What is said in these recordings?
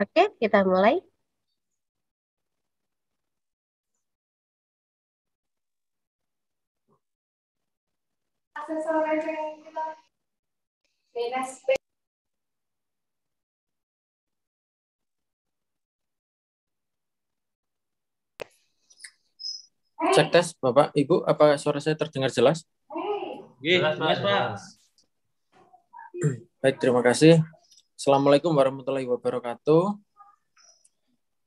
Oke, kita mulai. Cek tes, Bapak, Ibu, apa suara saya terdengar jelas? Jelas, Pak. Baik, terima kasih. Assalamualaikum warahmatullahi wabarakatuh.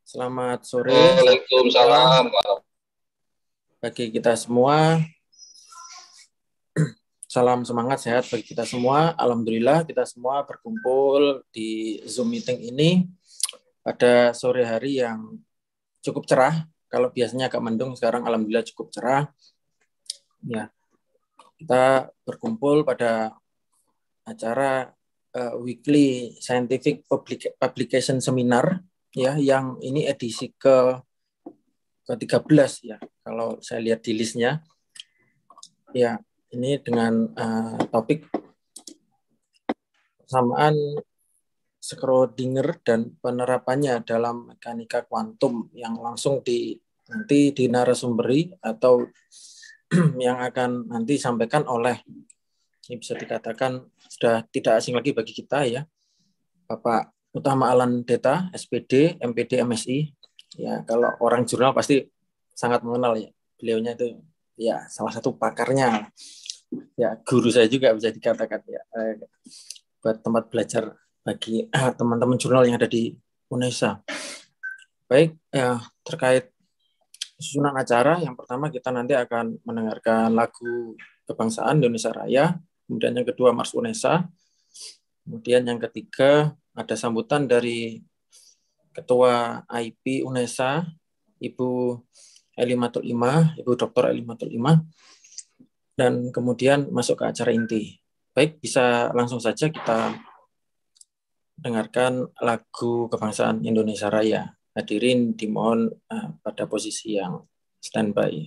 Selamat sore. Waalaikumsalam. Bagi kita semua, salam semangat sehat bagi kita semua. Alhamdulillah kita semua berkumpul di Zoom meeting ini pada sore hari yang cukup cerah. Kalau biasanya agak mendung, sekarang alhamdulillah cukup cerah. Ya, kita berkumpul pada acara uh, weekly scientific public, publication seminar ya yang ini edisi ke ke 13 ya kalau saya lihat di listnya ya ini dengan uh, topik persamaan Schrödinger dan penerapannya dalam mekanika kuantum yang langsung di nanti dinarasumberi atau yang akan nanti sampaikan oleh ini bisa dikatakan sudah tidak asing lagi bagi kita ya. Bapak Utama Alan Deta, SPD, MPD, MSI. Ya, kalau orang jurnal pasti sangat mengenal ya. Beliaunya itu ya salah satu pakarnya. Ya, guru saya juga bisa dikatakan ya. Eh, buat tempat belajar bagi eh, teman-teman jurnal yang ada di UNESA. Baik, ya, terkait susunan acara, yang pertama kita nanti akan mendengarkan lagu kebangsaan Indonesia Raya kemudian yang kedua Mars Unesa, kemudian yang ketiga ada sambutan dari Ketua IP Unesa, Ibu Elimatul Ima, Ibu Dr. Elimatul Ima, dan kemudian masuk ke acara inti. Baik, bisa langsung saja kita dengarkan lagu kebangsaan Indonesia Raya. Hadirin dimohon eh, pada posisi yang standby.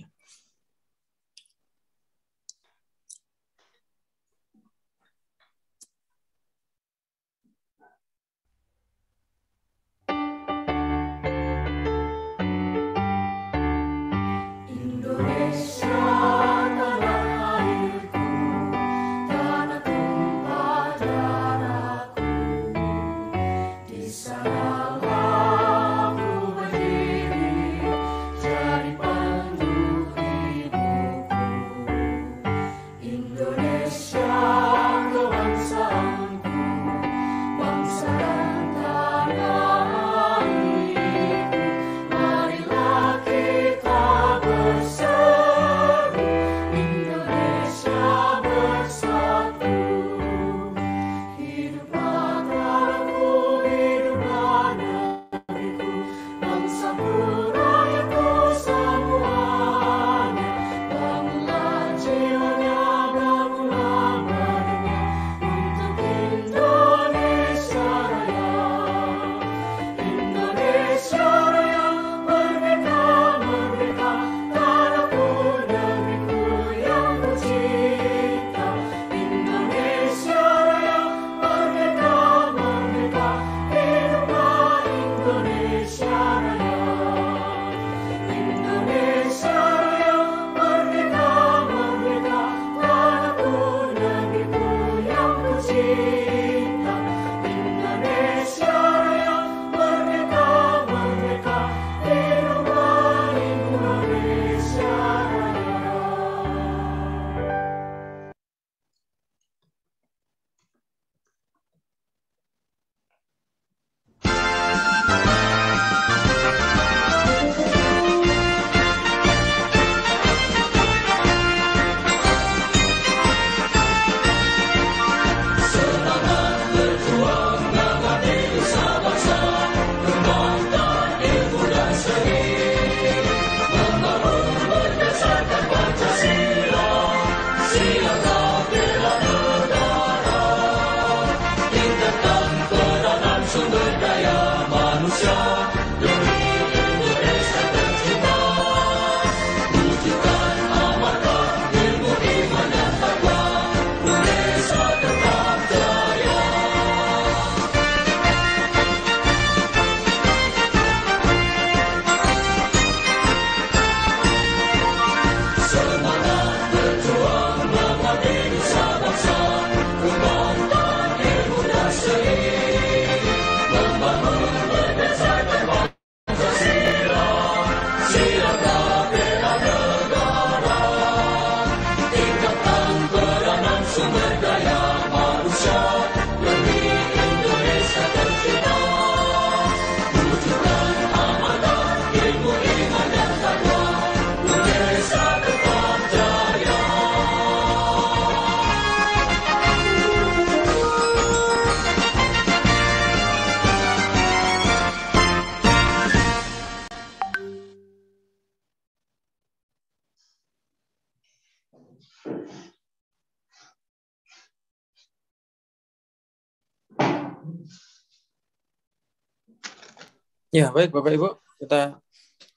Ya, baik Bapak Ibu, kita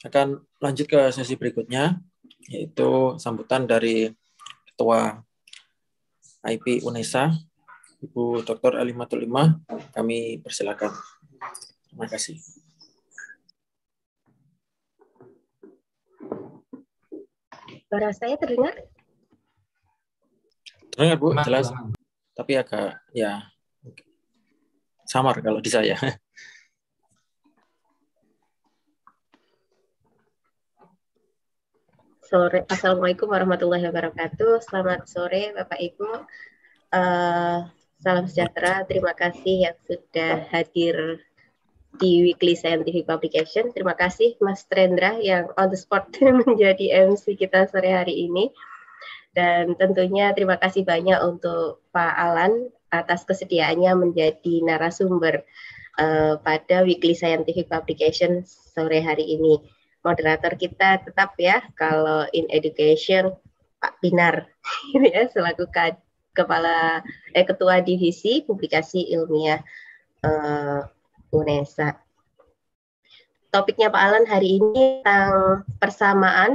akan lanjut ke sesi berikutnya, yaitu sambutan dari Ketua IP UNESA, Ibu Dr. Alimatul Ima. Kami persilakan. Terima kasih. Suara saya terdengar? Terdengar Bu, jelas. Tapi agak ya samar kalau di saya. sore. Assalamualaikum warahmatullahi wabarakatuh. Selamat sore Bapak Ibu. Uh, salam sejahtera. Terima kasih yang sudah hadir di Weekly Scientific Publication. Terima kasih Mas Trendra yang on the spot menjadi MC kita sore hari ini. Dan tentunya terima kasih banyak untuk Pak Alan atas kesediaannya menjadi narasumber uh, pada Weekly Scientific Publication sore hari ini moderator kita tetap ya kalau in education Pak Binar ya selaku kepala eh ketua divisi publikasi ilmiah eh, UNESA. Topiknya Pak Alan hari ini tentang persamaan.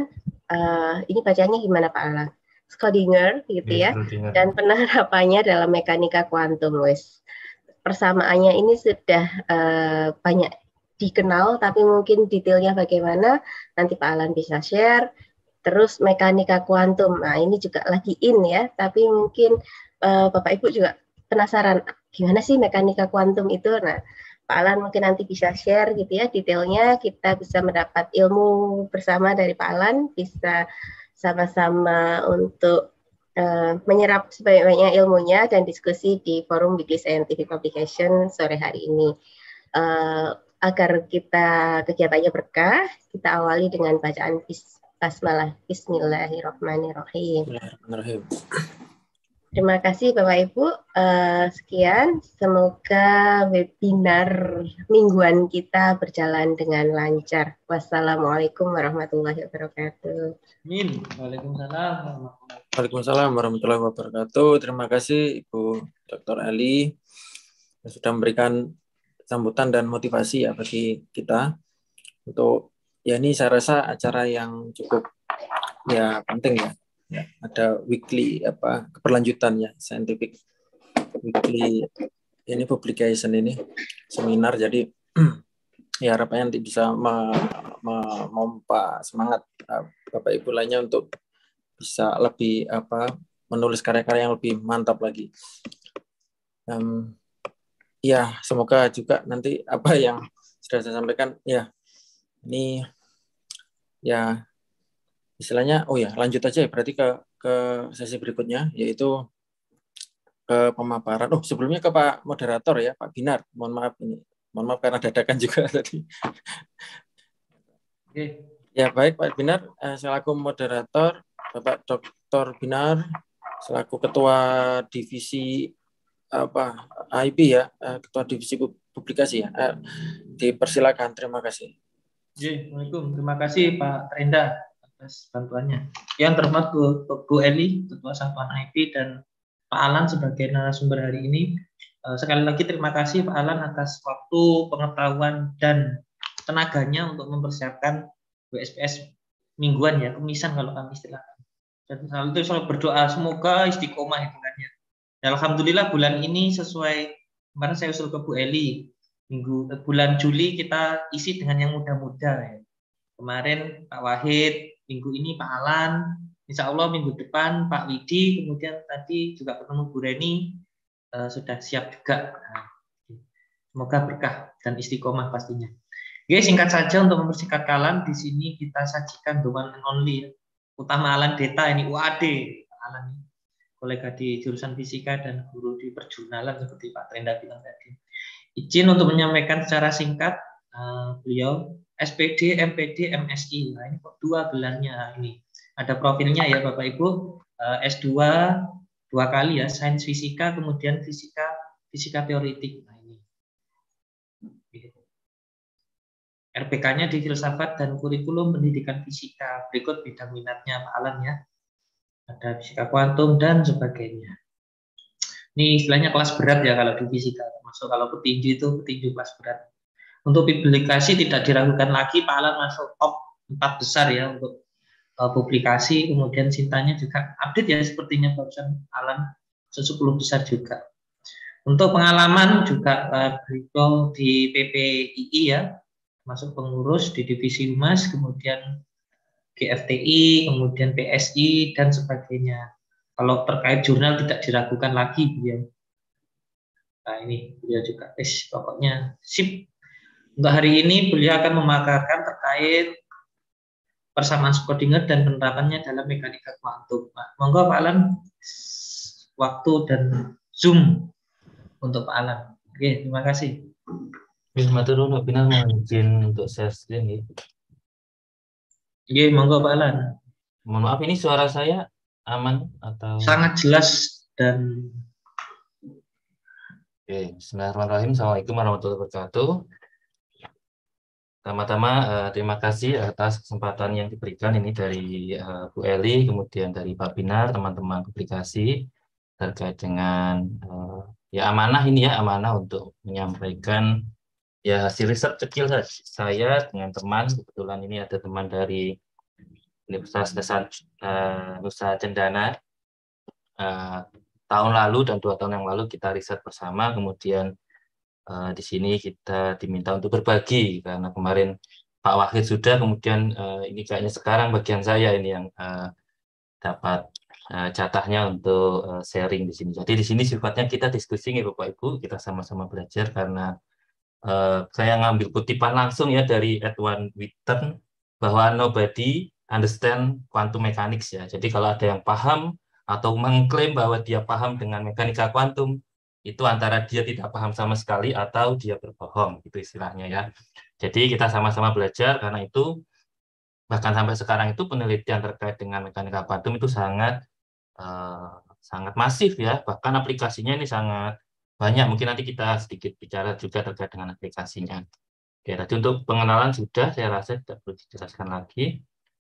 Eh, ini bacanya gimana Pak Alan? Schrödinger gitu iya, ya, ya dan penerapannya dalam mekanika kuantum wes persamaannya ini sudah uh, banyak dikenal, tapi mungkin detailnya bagaimana nanti Pak Alan bisa share. Terus mekanika kuantum, nah ini juga lagi in ya, tapi mungkin uh, Bapak Ibu juga penasaran gimana sih mekanika kuantum itu. Nah Pak Alan mungkin nanti bisa share gitu ya detailnya, kita bisa mendapat ilmu bersama dari Pak Alan, bisa sama-sama untuk Uh, menyerap sebanyak-banyaknya ilmunya dan diskusi di forum Weekly Scientific Publication sore hari ini. Eh, agar kita kegiatannya berkah, kita awali dengan bacaan basmalah. Bismillahirrahmanirrahim. Bismillahirrahmanirrahim. Terima kasih Bapak Ibu. Uh, sekian, semoga webinar mingguan kita berjalan dengan lancar. Wassalamualaikum warahmatullahi wabarakatuh. Amin. Waalaikumsalam. Waalaikumsalam warahmatullahi wabarakatuh. Terima kasih Ibu Dr. Ali yang sudah memberikan sambutan dan motivasi ya bagi kita untuk ya ini saya rasa acara yang cukup ya penting ya. ya. Ada weekly apa ya scientific weekly ini publication ini seminar jadi ya harapannya nanti bisa memompa semangat uh, Bapak Ibu lainnya untuk bisa lebih apa menulis karya-karya yang lebih mantap lagi. Um, ya semoga juga nanti apa yang sudah saya sampaikan ya ini ya istilahnya oh ya lanjut aja ya berarti ke ke sesi berikutnya yaitu ke pemaparan oh sebelumnya ke Pak moderator ya Pak Binar mohon maaf ini mohon maaf karena dadakan juga tadi Oke. ya baik Pak Binar eh, selaku moderator Bapak Dr. Binar selaku ketua divisi apa IP ya eh, Ketua Divisi Publikasi ya. Eh, dipersilakan. Terima kasih. Assalamualaikum. Terima kasih Pak Renda atas bantuannya. Yang terhormat Bu, Bu Eli, Ketua Satuan IP dan Pak Alan sebagai narasumber hari ini. Eh, sekali lagi terima kasih Pak Alan atas waktu, pengetahuan dan tenaganya untuk mempersiapkan WSPS mingguan ya, kemisan kalau kami istilah. Dan selalu itu selalu berdoa semoga istiqomah itu ya, Alhamdulillah bulan ini sesuai kemarin saya usul ke Bu Eli minggu eh, bulan Juli kita isi dengan yang muda-muda ya. Kemarin Pak Wahid, minggu ini Pak Alan, Insya Allah minggu depan Pak Widi, kemudian tadi juga ketemu Bu Reni eh, sudah siap juga. Nah, semoga berkah dan istiqomah pastinya. Oke, singkat saja untuk mempersingkat kalian di sini kita sajikan the one only ya. utama Alan Deta ini UAD Alan kolega di jurusan fisika dan guru di perjurnalan seperti Pak Trenda bilang tadi. Izin untuk menyampaikan secara singkat uh, beliau SPD, MPD, MSI. Nah, ini kok dua gelarnya ini. Ada profilnya ya Bapak Ibu, uh, eh, S2 dua kali ya, sains fisika kemudian fisika fisika teoritik. Nah, ini. RPK-nya di filsafat dan kurikulum pendidikan fisika. Berikut bidang minatnya Pak Alan ya ada fisika kuantum dan sebagainya. Ini istilahnya kelas berat ya kalau di fisika, masuk kalau petinju itu petinju kelas berat. Untuk publikasi tidak diragukan lagi, Pak Alan masuk top 4 besar ya untuk uh, publikasi, kemudian cintanya juga update ya sepertinya barusan Alan 10 besar juga. Untuk pengalaman juga uh, eh, berikut di PPII ya, masuk pengurus di divisi humas, kemudian GFTI, kemudian PSI, dan sebagainya. Kalau terkait jurnal tidak diragukan lagi beliau. Nah ini beliau juga, es pokoknya sip. Untuk hari ini beliau akan memakarkan terkait persamaan Schrödinger dan penerapannya dalam mekanika kuantum. Nah, monggo Pak Alan, waktu dan Zoom untuk Pak Alan. Oke, terima kasih. Bismillahirrahmanirrahim. Izin untuk saya sendiri. Iya, monggo Pak Alan. Mohon maaf ini suara saya aman atau sangat jelas dan Oke, Bismillahirrahmanirrahim. Assalamualaikum warahmatullahi wabarakatuh. Pertama-tama eh, terima kasih atas kesempatan yang diberikan ini dari eh, Bu Eli, kemudian dari Pak Binar, teman-teman publikasi terkait dengan eh, ya amanah ini ya amanah untuk menyampaikan ya hasil riset kecil saya dengan teman kebetulan ini ada teman dari Universitas Nusa, uh, eh, Nusa Cendana uh, tahun lalu dan dua tahun yang lalu kita riset bersama kemudian uh, di sini kita diminta untuk berbagi karena kemarin Pak Wahid sudah kemudian uh, ini kayaknya sekarang bagian saya ini yang uh, dapat uh, jatahnya untuk uh, sharing di sini jadi di sini sifatnya kita diskusi nih Bapak Ibu kita sama-sama belajar karena uh, saya ngambil kutipan langsung ya dari Edwin Witten bahwa nobody understand quantum mechanics ya. Jadi kalau ada yang paham atau mengklaim bahwa dia paham dengan mekanika kuantum, itu antara dia tidak paham sama sekali atau dia berbohong, itu istilahnya ya. Jadi kita sama-sama belajar karena itu bahkan sampai sekarang itu penelitian terkait dengan mekanika kuantum itu sangat uh, sangat masif ya bahkan aplikasinya ini sangat banyak. Mungkin nanti kita sedikit bicara juga terkait dengan aplikasinya. Oke, tadi untuk pengenalan sudah, saya rasa tidak perlu dijelaskan lagi.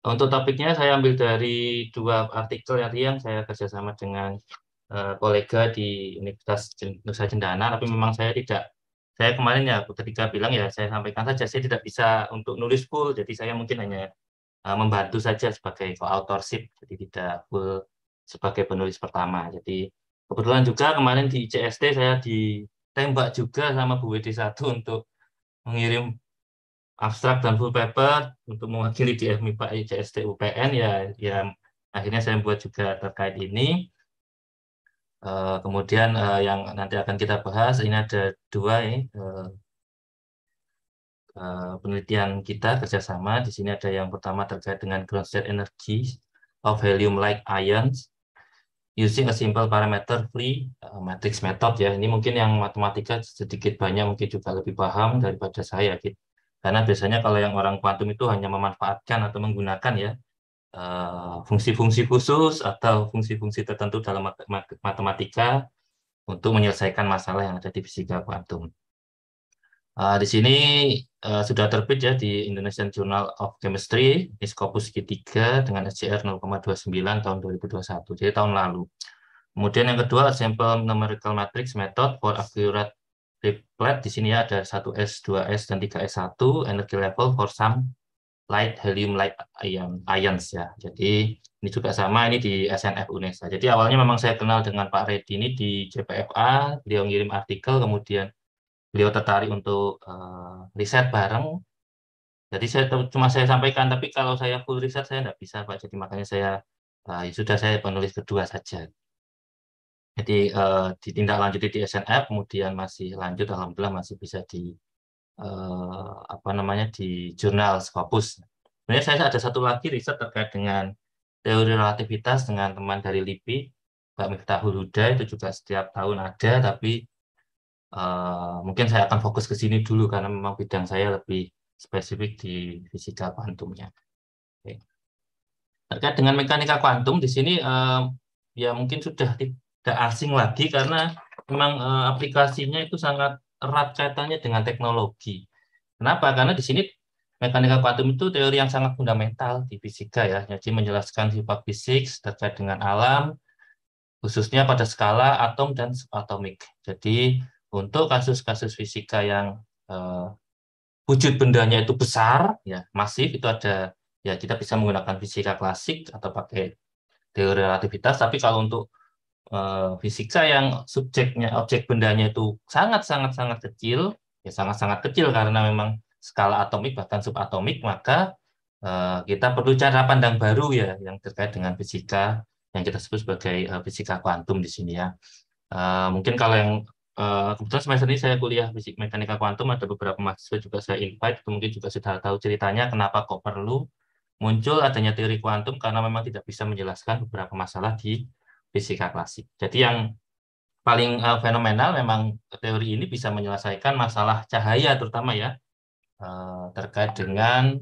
Untuk topiknya saya ambil dari dua artikel yang saya kerjasama dengan uh, kolega di Universitas Nusa Cendana, tapi memang saya tidak, saya kemarin ya ketika bilang ya saya sampaikan saja, saya tidak bisa untuk nulis full, jadi saya mungkin hanya uh, membantu saja sebagai co-authorship, jadi tidak full sebagai penulis pertama. Jadi Kebetulan juga kemarin di ICSD saya ditembak juga sama Bu WD1 untuk mengirim abstrak dan full paper untuk mewakili di FMIPA ICSD UPN ya ya akhirnya saya buat juga terkait ini. Eh, kemudian eh, yang nanti akan kita bahas ini ada dua ya, uh, penelitian kita kerjasama. Di sini ada yang pertama terkait dengan ground state energy of helium-like ions using a simple parameter free uh, matrix method ya. Ini mungkin yang matematika sedikit banyak mungkin juga lebih paham hmm. daripada saya gitu. Karena biasanya kalau yang orang kuantum itu hanya memanfaatkan atau menggunakan ya eh, fungsi-fungsi uh, khusus atau fungsi-fungsi tertentu dalam matematika untuk menyelesaikan masalah yang ada di fisika kuantum. Uh, di sini Eh, sudah terbit ya di Indonesian Journal of Chemistry, Scopus G3 dengan SCR 0,29 tahun 2021, jadi tahun lalu. Kemudian yang kedua, Sample Numerical Matrix Method for Accurate Triplet. Di sini ya ada 1S, 2S, dan 3S1, energy level for some light helium light ion, ions ya. Jadi ini juga sama ini di SNF UNESA. Jadi awalnya memang saya kenal dengan Pak Reddy ini di JPFA, dia mengirim artikel kemudian beliau tertarik untuk uh, riset bareng. Jadi saya cuma saya sampaikan, tapi kalau saya full riset saya tidak bisa Pak. Jadi makanya saya uh, sudah saya penulis kedua saja. Jadi uh, ditindaklanjuti di SNF, kemudian masih lanjut, alhamdulillah masih bisa di uh, apa namanya di jurnal Scopus. Sebenarnya saya ada satu lagi riset terkait dengan teori relativitas dengan teman dari LIPI, Pak Miftahul Huda itu juga setiap tahun ada, tapi uh, mungkin saya akan fokus ke sini dulu karena memang bidang saya lebih spesifik di fisika kuantumnya. Okay. Terkait dengan mekanika kuantum di sini uh, ya mungkin sudah tidak asing lagi karena memang uh, aplikasinya itu sangat erat kaitannya dengan teknologi. Kenapa? Karena di sini mekanika kuantum itu teori yang sangat fundamental di fisika ya. Jadi menjelaskan sifat fisik terkait dengan alam, khususnya pada skala atom dan subatomik. Jadi untuk kasus-kasus fisika yang uh, wujud bendanya itu besar, ya masif itu ada ya kita bisa menggunakan fisika klasik atau pakai teori relativitas. Tapi kalau untuk uh, fisika yang subjeknya objek bendanya itu sangat-sangat sangat kecil, ya sangat-sangat kecil karena memang skala atomik bahkan subatomik, maka uh, kita perlu cara pandang baru ya yang terkait dengan fisika yang kita sebut sebagai uh, fisika kuantum di sini ya. Uh, mungkin kalau yang Eh, kebetulan semester ini saya kuliah fisik mekanika kuantum, ada beberapa mahasiswa juga saya invite, mungkin juga sudah tahu ceritanya kenapa kok perlu muncul adanya teori kuantum karena memang tidak bisa menjelaskan beberapa masalah di fisika klasik. Jadi yang paling uh, fenomenal memang teori ini bisa menyelesaikan masalah cahaya terutama ya uh, terkait dengan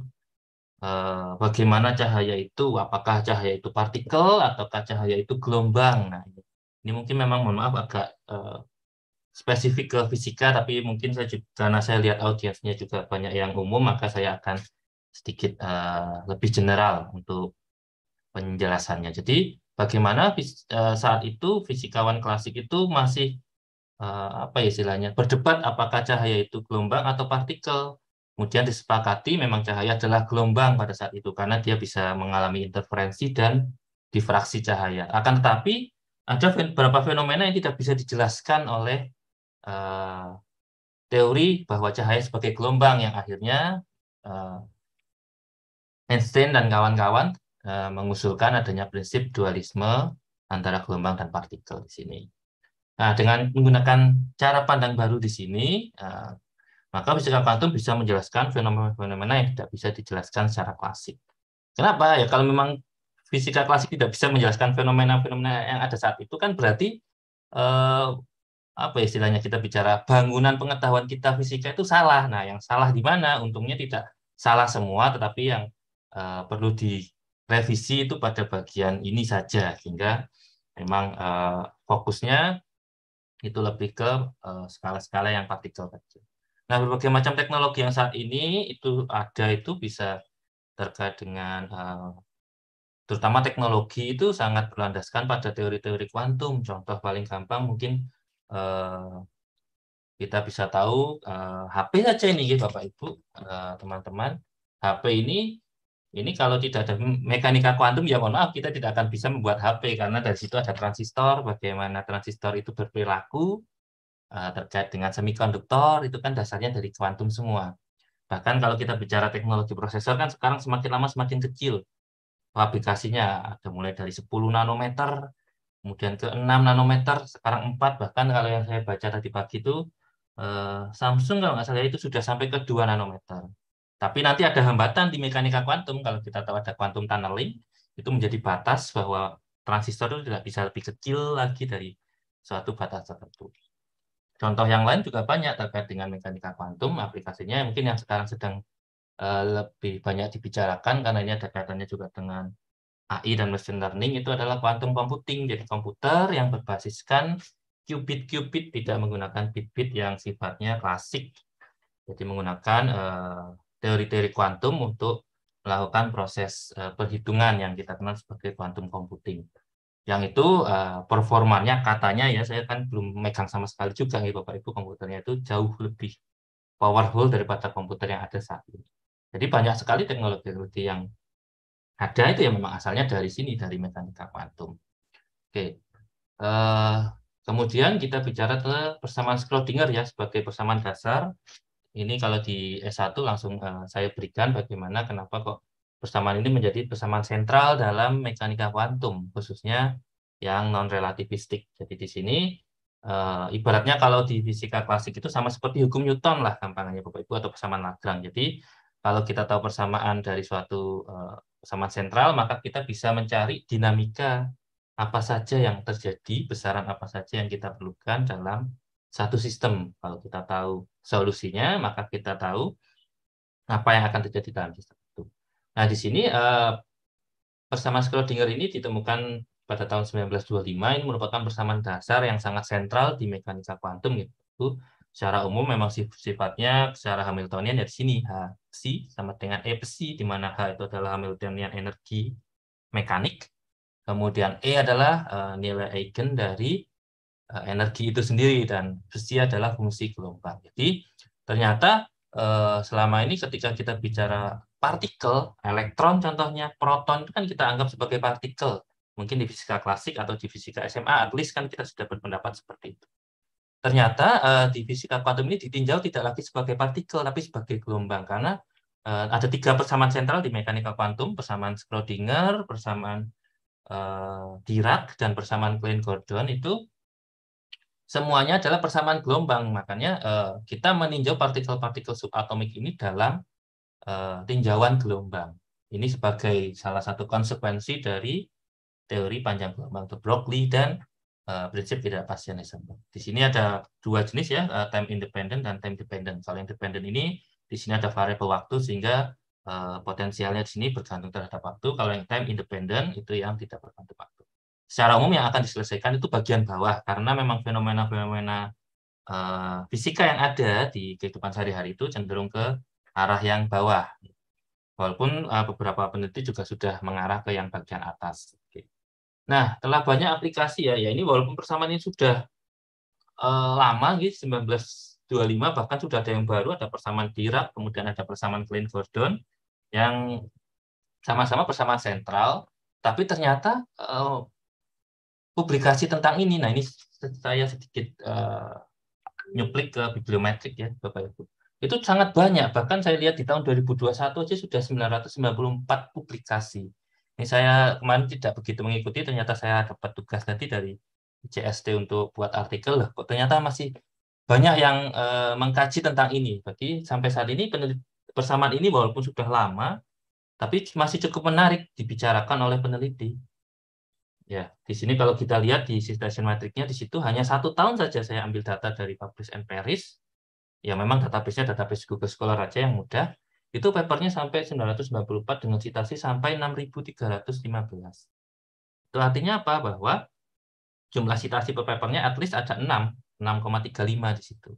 bagaimana cahaya itu apakah cahaya itu partikel ataukah cahaya itu gelombang. Nah ini mungkin memang mohon maaf agak uh, spesifik ke fisika, tapi mungkin saya juga, karena saya lihat audiensnya juga banyak yang umum, maka saya akan sedikit uh, lebih general untuk penjelasannya. Jadi bagaimana uh, saat itu fisikawan klasik itu masih uh, apa ya istilahnya berdebat apakah cahaya itu gelombang atau partikel. Kemudian disepakati memang cahaya adalah gelombang pada saat itu karena dia bisa mengalami interferensi dan difraksi cahaya. Akan tetapi ada beberapa fenomena yang tidak bisa dijelaskan oleh uh, teori bahwa cahaya sebagai gelombang yang akhirnya uh, Einstein dan kawan-kawan uh, mengusulkan adanya prinsip dualisme antara gelombang dan partikel di sini. Nah, dengan menggunakan cara pandang baru di sini, uh, maka fisika kuantum bisa menjelaskan fenomena-fenomena yang tidak bisa dijelaskan secara klasik. Kenapa? Ya kalau memang fisika klasik tidak bisa menjelaskan fenomena-fenomena yang ada saat itu kan berarti apa istilahnya kita bicara bangunan pengetahuan kita fisika itu salah. Nah, yang salah di mana? Untungnya tidak salah semua, tetapi yang uh, perlu direvisi itu pada bagian ini saja sehingga memang uh, fokusnya itu lebih ke skala eh, skala-skala yang partikel kecil. Nah, berbagai macam teknologi yang saat ini itu ada itu bisa terkait dengan uh, terutama teknologi itu sangat berlandaskan pada teori-teori kuantum. Contoh paling gampang mungkin Eh, kita bisa tahu HP eh, saja ini ya Bapak Ibu eh, teman-teman HP ini ini kalau tidak ada mekanika kuantum ya mohon maaf kita tidak akan bisa membuat HP karena dari situ ada transistor bagaimana transistor itu berperilaku terkait dengan semikonduktor itu kan dasarnya dari kuantum semua bahkan kalau kita bicara teknologi prosesor kan sekarang semakin lama semakin kecil Aplikasinya ada mulai dari 10 nanometer kemudian ke 6 nanometer, sekarang 4, bahkan kalau yang saya baca tadi pagi itu eh, Samsung kalau nggak salah itu sudah sampai ke 2 nanometer. Tapi nanti ada hambatan di mekanika kuantum, kalau kita tahu ada kuantum tunneling, itu menjadi batas bahwa transistor itu tidak bisa lebih kecil lagi dari suatu batas tertentu. Contoh yang lain juga banyak terkait dengan mekanika kuantum, aplikasinya mungkin yang sekarang sedang eh, lebih banyak dibicarakan karena ini ada kaitannya juga dengan AI dan machine learning itu adalah quantum computing, jadi komputer yang berbasiskan qubit-qubit tidak menggunakan bit-bit yang sifatnya klasik. Jadi menggunakan eh, teori-teori uh, kuantum untuk melakukan proses uh, perhitungan yang kita kenal sebagai quantum computing. Yang itu uh, performanya katanya ya saya kan belum megang sama sekali juga nih Bapak Ibu komputernya itu jauh lebih powerful daripada komputer yang ada saat ini. Jadi banyak sekali teknologi-teknologi yang ada itu yang memang asalnya dari sini dari mekanika kuantum. Oke. Eh, kemudian kita bicara tentang persamaan Schrödinger ya sebagai persamaan dasar. Ini kalau di S1 langsung eh, saya berikan bagaimana kenapa kok persamaan ini menjadi persamaan sentral dalam mekanika kuantum khususnya yang non relativistik. Jadi di sini eh, ibaratnya kalau di fisika klasik itu sama seperti hukum Newton lah gampangnya Bapak Ibu atau persamaan Lagrange. Jadi kalau kita tahu persamaan dari suatu eh, sama sentral, maka kita bisa mencari dinamika apa saja yang terjadi, besaran apa saja yang kita perlukan dalam satu sistem. Kalau kita tahu solusinya, maka kita tahu apa yang akan terjadi dalam sistem itu. Nah, di sini eh, persamaan Schrödinger ini ditemukan pada tahun 1925 ini merupakan persamaan dasar yang sangat sentral di mekanika kuantum gitu. Secara umum memang sifatnya secara Hamiltonian ya di sini H nah, psi sama dengan E psi, di mana H itu adalah Hamiltonian energi mekanik. Kemudian E adalah eh, nilai eigen dari eh, energi itu sendiri, dan psi adalah fungsi gelombang. Jadi ternyata eh, selama ini ketika kita bicara partikel, elektron contohnya, proton itu kan kita anggap sebagai partikel. Mungkin di fisika klasik atau di fisika SMA, at least kan kita sudah berpendapat seperti itu ternyata uh, eh, di fisika kuantum ini ditinjau tidak lagi sebagai partikel tapi sebagai gelombang karena uh, ada tiga persamaan sentral di mekanika kuantum persamaan Schrödinger persamaan uh, Dirac dan persamaan Klein Gordon itu semuanya adalah persamaan gelombang makanya uh, kita meninjau partikel-partikel subatomik ini dalam uh, tinjauan gelombang ini sebagai salah satu konsekuensi dari teori panjang gelombang de Broglie dan Eh, prinsip tidak pasianisme. Di sini ada dua jenis ya, eh, time independent dan time dependent. Kalau independent ini di sini ada variabel waktu sehingga eh, potensialnya di sini bergantung terhadap waktu. Kalau yang time independent itu yang tidak bergantung waktu. Secara umum yang akan diselesaikan itu bagian bawah karena memang fenomena-fenomena fisika yang ada di kehidupan sehari-hari itu cenderung ke arah yang bawah. Walaupun beberapa peneliti juga sudah mengarah ke yang bagian atas. Nah, telah banyak aplikasi ya, ya ini walaupun persamaan ini sudah eh, lama, gitu, 1925 bahkan sudah ada yang baru, ada persamaan Dirac, kemudian ada persamaan Klein Gordon yang sama-sama persamaan sentral, tapi ternyata eh, publikasi tentang ini, nah ini saya sedikit eh, nyuplik ke bibliometrik ya, Bapak Ibu. Itu sangat banyak, bahkan saya lihat di tahun 2021 aja sudah 994 publikasi ini saya kemarin tidak begitu mengikuti ternyata saya dapat tugas nanti dari CST untuk buat artikel loh kok ternyata masih banyak yang eh, mengkaji tentang ini Bagi sampai saat ini persamaan ini walaupun sudah lama tapi masih cukup menarik dibicarakan oleh peneliti ya di sini kalau kita lihat di citation matrixnya di situ hanya satu tahun saja saya ambil data dari publish and Paris. ya memang database-nya database Google Scholar aja yang mudah itu papernya sampai 994 dengan citasi sampai 6315. Itu artinya apa? Bahwa jumlah citasi per papernya at least ada 6, 6,35 di situ.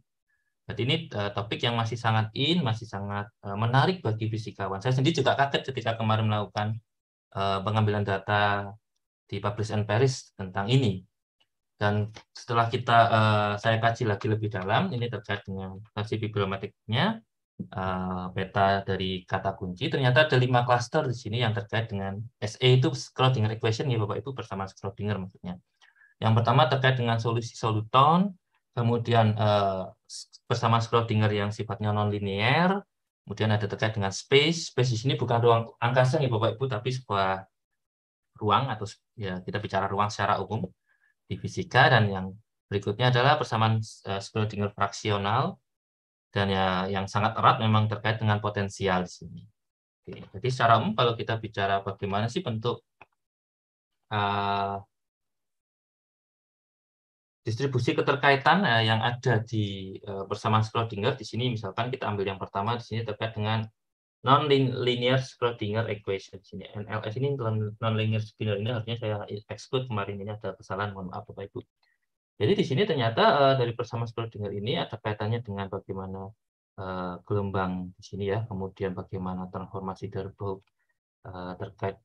Jadi ini eh, topik yang masih sangat in, masih sangat eh, menarik bagi fisikawan. Saya sendiri juga kaget ketika kemarin melakukan eh, pengambilan data di Publish and Paris tentang ini. Dan setelah kita saya kaji lagi lebih dalam, ini terkait dengan versi bibliomatiknya, uh, eh, peta dari kata kunci. Ternyata ada lima klaster di sini yang terkait dengan SE itu Schrodinger equation ya Bapak Ibu bersama Schrodinger maksudnya. Yang pertama terkait dengan solusi soluton, kemudian uh, bersama Schrodinger yang sifatnya nonlinier, kemudian ada terkait dengan space. Space di sini bukan ruang angkasa ya Bapak Ibu, tapi sebuah ruang atau ya kita bicara ruang secara umum di fisika dan yang berikutnya adalah persamaan uh, eh, Schrodinger fraksional dan ya yang sangat erat memang terkait dengan potensial di sini. Oke, jadi secara umum kalau kita bicara bagaimana sih bentuk uh, distribusi keterkaitan uh, yang ada di uh, eh, persamaan Schrödinger di sini misalkan kita ambil yang pertama di sini terkait dengan non-linear Schrödinger equation di sini. NLS ini non-linear Schrödinger ini harusnya saya exclude kemarin ini ada kesalahan mohon maaf Bapak Ibu. Jadi di sini ternyata uh, dari bersama Schrödinger ini ada kaitannya dengan bagaimana uh, gelombang di sini ya, kemudian bagaimana transformasi Darboux uh, eh, terkait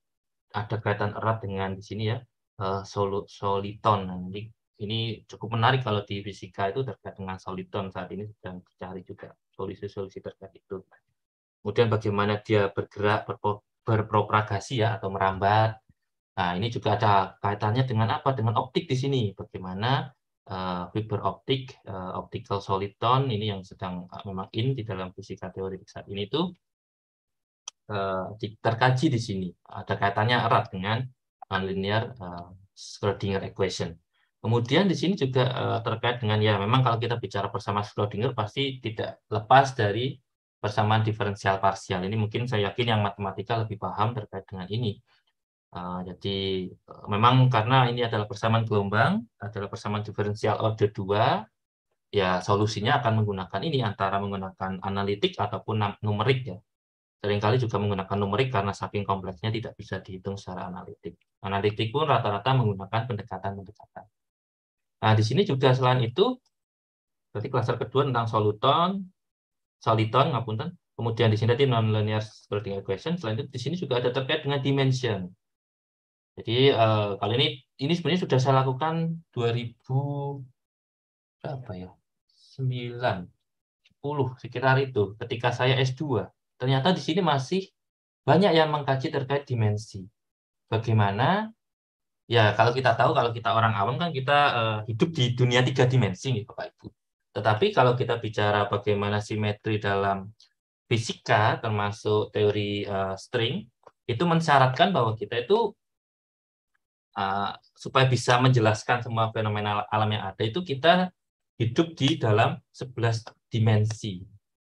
ada kaitan erat dengan di sini ya uh, sol soliton. Nah, ini ini cukup menarik kalau di fisika itu terkait dengan soliton saat ini sedang dicari juga solusi-solusi terkait itu. Kemudian bagaimana dia bergerak berpo, berpropagasi ya atau merambat Nah, ini juga ada kaitannya dengan apa? Dengan optik di sini. Bagaimana uh, fiber optik, uh, optical tone, ini yang sedang uh, memang in di dalam fisika teori saat ini itu uh, terkaji di sini. Ada kaitannya erat dengan nonlinear uh, Schrodinger equation. Kemudian di sini juga uh, terkait dengan ya memang kalau kita bicara persamaan Schrodinger pasti tidak lepas dari persamaan diferensial parsial. Ini mungkin saya yakin yang matematika lebih paham terkait dengan ini. Uh, jadi eh, memang karena ini adalah persamaan gelombang, adalah persamaan diferensial order 2, ya solusinya akan menggunakan ini antara menggunakan analitik ataupun numerik ya. Seringkali juga menggunakan numerik karena saking kompleksnya tidak bisa dihitung secara analitik. Analitik pun rata-rata menggunakan pendekatan-pendekatan. Nah, di sini juga selain itu, berarti klaster kedua tentang soluton, soliton, ngapunten. Kemudian di sini tadi nonlinear spreading equation. Selain itu, di sini juga ada terkait dengan dimension. Jadi eh, kalau ini ini sebenarnya sudah saya lakukan 2000 berapa ya? 9 10 sekitar itu ketika saya S2. Ternyata di sini masih banyak yang mengkaji terkait dimensi. Bagaimana ya kalau kita tahu kalau kita orang awam kan kita eh, hidup di dunia tiga dimensi nih Bapak Ibu. Tetapi kalau kita bicara bagaimana simetri dalam fisika termasuk teori uh, string itu mensyaratkan bahwa kita itu uh, supaya bisa menjelaskan semua fenomena alam yang ada itu kita hidup di dalam 11 dimensi.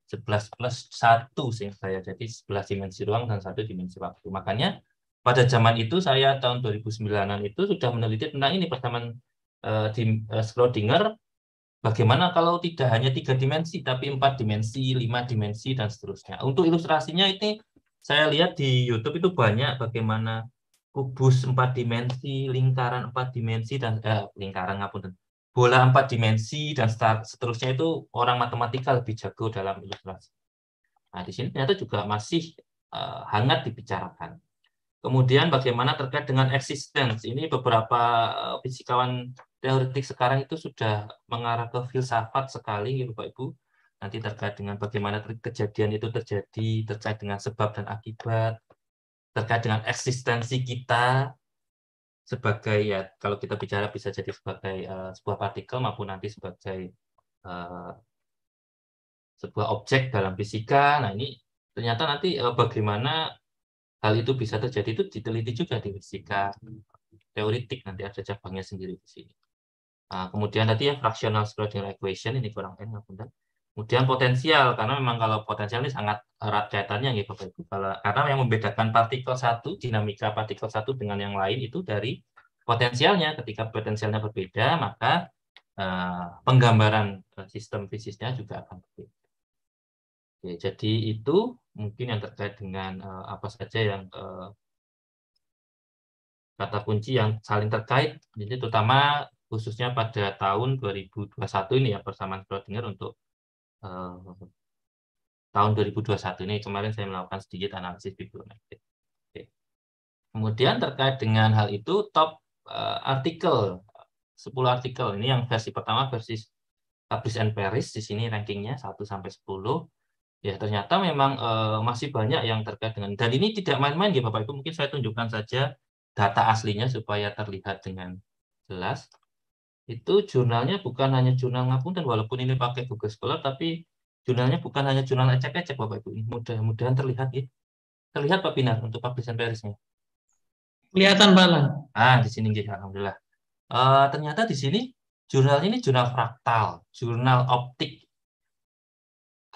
11 plus 1 sehingga saya. Jadi 11 dimensi ruang dan satu dimensi waktu. Makanya pada zaman itu saya tahun 2009-an itu sudah meneliti tentang ini pertama uh, di, uh, eh, Schrodinger bagaimana kalau tidak hanya tiga dimensi tapi empat dimensi, lima dimensi dan seterusnya. Untuk ilustrasinya ini saya lihat di YouTube itu banyak bagaimana kubus empat dimensi, lingkaran empat dimensi dan eh, lingkaran ngapun bola empat dimensi dan seterusnya itu orang matematika lebih jago dalam ilustrasi. Nah, di sini ternyata juga masih eh, hangat dibicarakan. Kemudian bagaimana terkait dengan eksistensi Ini beberapa eh, fisikawan teoretik sekarang itu sudah mengarah ke filsafat sekali, Bapak Ibu. Nanti terkait dengan bagaimana kejadian itu terjadi, terkait dengan sebab dan akibat, terkait dengan eksistensi kita sebagai ya kalau kita bicara bisa jadi sebagai uh, sebuah partikel maupun nanti sebagai uh, sebuah objek dalam fisika. Nah ini ternyata nanti uh, bagaimana hal itu bisa terjadi itu diteliti juga di fisika teoritik nanti ada cabangnya sendiri di sini. Uh, kemudian nanti yang fractional Schrodinger equation ini kurang enak, Kemudian potensial, karena memang kalau potensial ini sangat erat kaitannya gitu Bapak Ibu. Karena yang membedakan partikel satu, dinamika partikel satu dengan yang lain itu dari potensialnya. Ketika potensialnya berbeda, maka eh, penggambaran eh, sistem fisiknya juga akan berbeda. Oke, jadi itu mungkin yang terkait dengan eh, apa saja yang eh, kata kunci yang saling terkait. Jadi terutama khususnya pada tahun 2021 ini ya persamaan Schrodinger untuk Eh, tahun 2021 ini kemarin saya melakukan sedikit analisis bibliometrik. Oke. Kemudian terkait dengan hal itu top uh, artikel 10 artikel ini yang versi pertama versi Publish and Paris di sini rankingnya 1 sampai 10. Ya, ternyata memang uh, masih banyak yang terkait dengan dan ini tidak main-main ya Bapak Ibu, mungkin saya tunjukkan saja data aslinya supaya terlihat dengan jelas itu jurnalnya bukan hanya jurnal ngapunten walaupun ini pakai Google Scholar tapi jurnalnya bukan hanya jurnal ecek-ecek Bapak Ibu. Mudah-mudahan terlihat ya. Terlihat Pak Binar untuk publishan perisnya. Kelihatan Pak Ah, di sini jadi alhamdulillah. Uh, ternyata di sini jurnal ini jurnal fraktal, jurnal optik.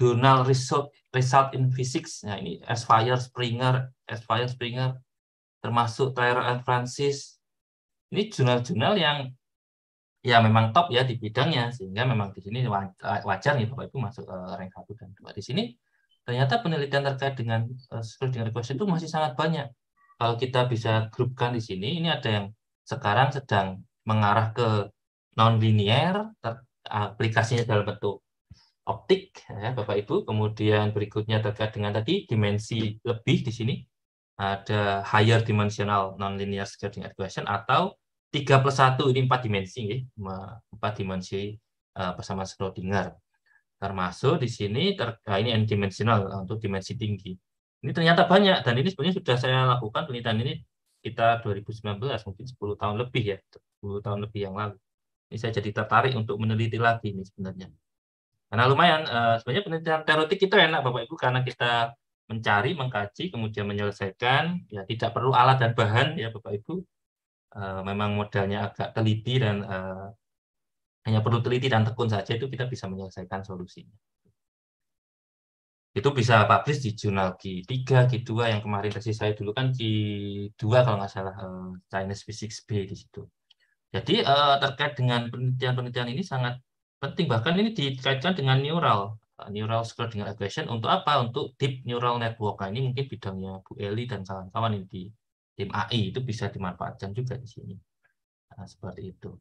Jurnal result result in physics. Nah, ini Esquire Springer, Esquire Springer termasuk Taylor and Francis. Ini jurnal-jurnal yang ya memang top ya di bidangnya sehingga memang di sini wajar nih Bapak Ibu masuk ke eh, rank satu dan dua Di sini ternyata penelitian terkait dengan uh, dengan request itu masih sangat banyak. Kalau kita bisa grupkan di sini, ini ada yang sekarang sedang mengarah ke non-linear, aplikasinya dalam bentuk optik, ya, Bapak Ibu. Kemudian berikutnya terkait dengan tadi dimensi lebih di sini ada higher dimensional non-linear scheduling equation atau 3 plus 1 ini 4 dimensi, ya. 4 dimensi persamaan eh, bersama Schrodinger. Termasuk di sini, ter, nah ini n-dimensional eh, untuk dimensi tinggi. Ini ternyata banyak, dan ini sebenarnya sudah saya lakukan penelitian ini kita 2019, mungkin 10 tahun lebih ya, 10 tahun lebih yang lalu. Ini saya jadi tertarik untuk meneliti lagi ini sebenarnya. Karena lumayan, sebenarnya penelitian teoretik itu enak Bapak-Ibu, karena kita mencari, mengkaji, kemudian menyelesaikan, ya tidak perlu alat dan bahan ya Bapak-Ibu, Eh, memang modalnya agak teliti dan uh, hanya perlu teliti dan tekun saja itu kita bisa menyelesaikan solusinya. Itu bisa publish di jurnal G3, G2 yang kemarin tadi saya dulu kan G2 kalau nggak salah uh, Chinese Physics B di situ. Jadi uh, terkait dengan penelitian-penelitian ini sangat penting bahkan ini dikaitkan dengan neural neural square dengan aggression untuk apa? Untuk deep neural network. Nah, ini mungkin bidangnya Bu Eli dan kawan-kawan ini di tim AI e itu bisa dimanfaatkan juga di sini. Nah, seperti itu.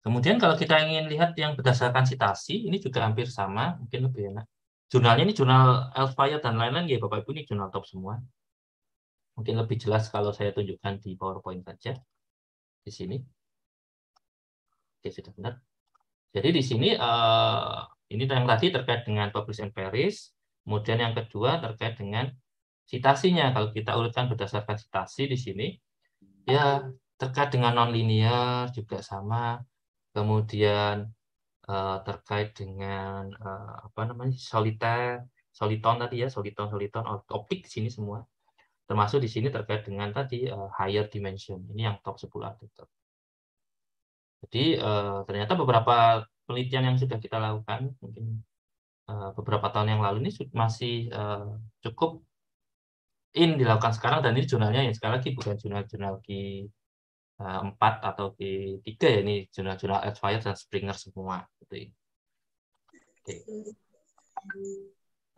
Kemudian kalau kita ingin lihat yang berdasarkan citasi, ini juga hampir sama, mungkin lebih enak. Jurnalnya ini jurnal Elsevier dan lain-lain ya Bapak Ibu ini jurnal top semua. Mungkin lebih jelas kalau saya tunjukkan di PowerPoint saja di sini. Oke, sudah benar. Jadi di sini eh, ini yang tadi terkait dengan publish and perish, kemudian yang kedua terkait dengan citasinya. Kalau kita urutkan berdasarkan citasi di sini, ya terkait dengan nonlinear juga sama. Kemudian uh, terkait dengan uh, apa namanya soliter, soliton tadi ya, soliton, soliton, optik di sini semua. Termasuk di sini terkait dengan tadi uh, higher dimension. Ini yang top 10 artikel. Jadi ternyata beberapa penelitian yang sudah kita lakukan, mungkin beberapa tahun yang lalu ini masih cukup in dilakukan sekarang dan ini jurnalnya ya sekali lagi bukan jurnal-jurnal Ki 4 eh, atau Ki 3 ya ini jurnal-jurnal Elsevier dan Springer semua gitu. Ya. Oke.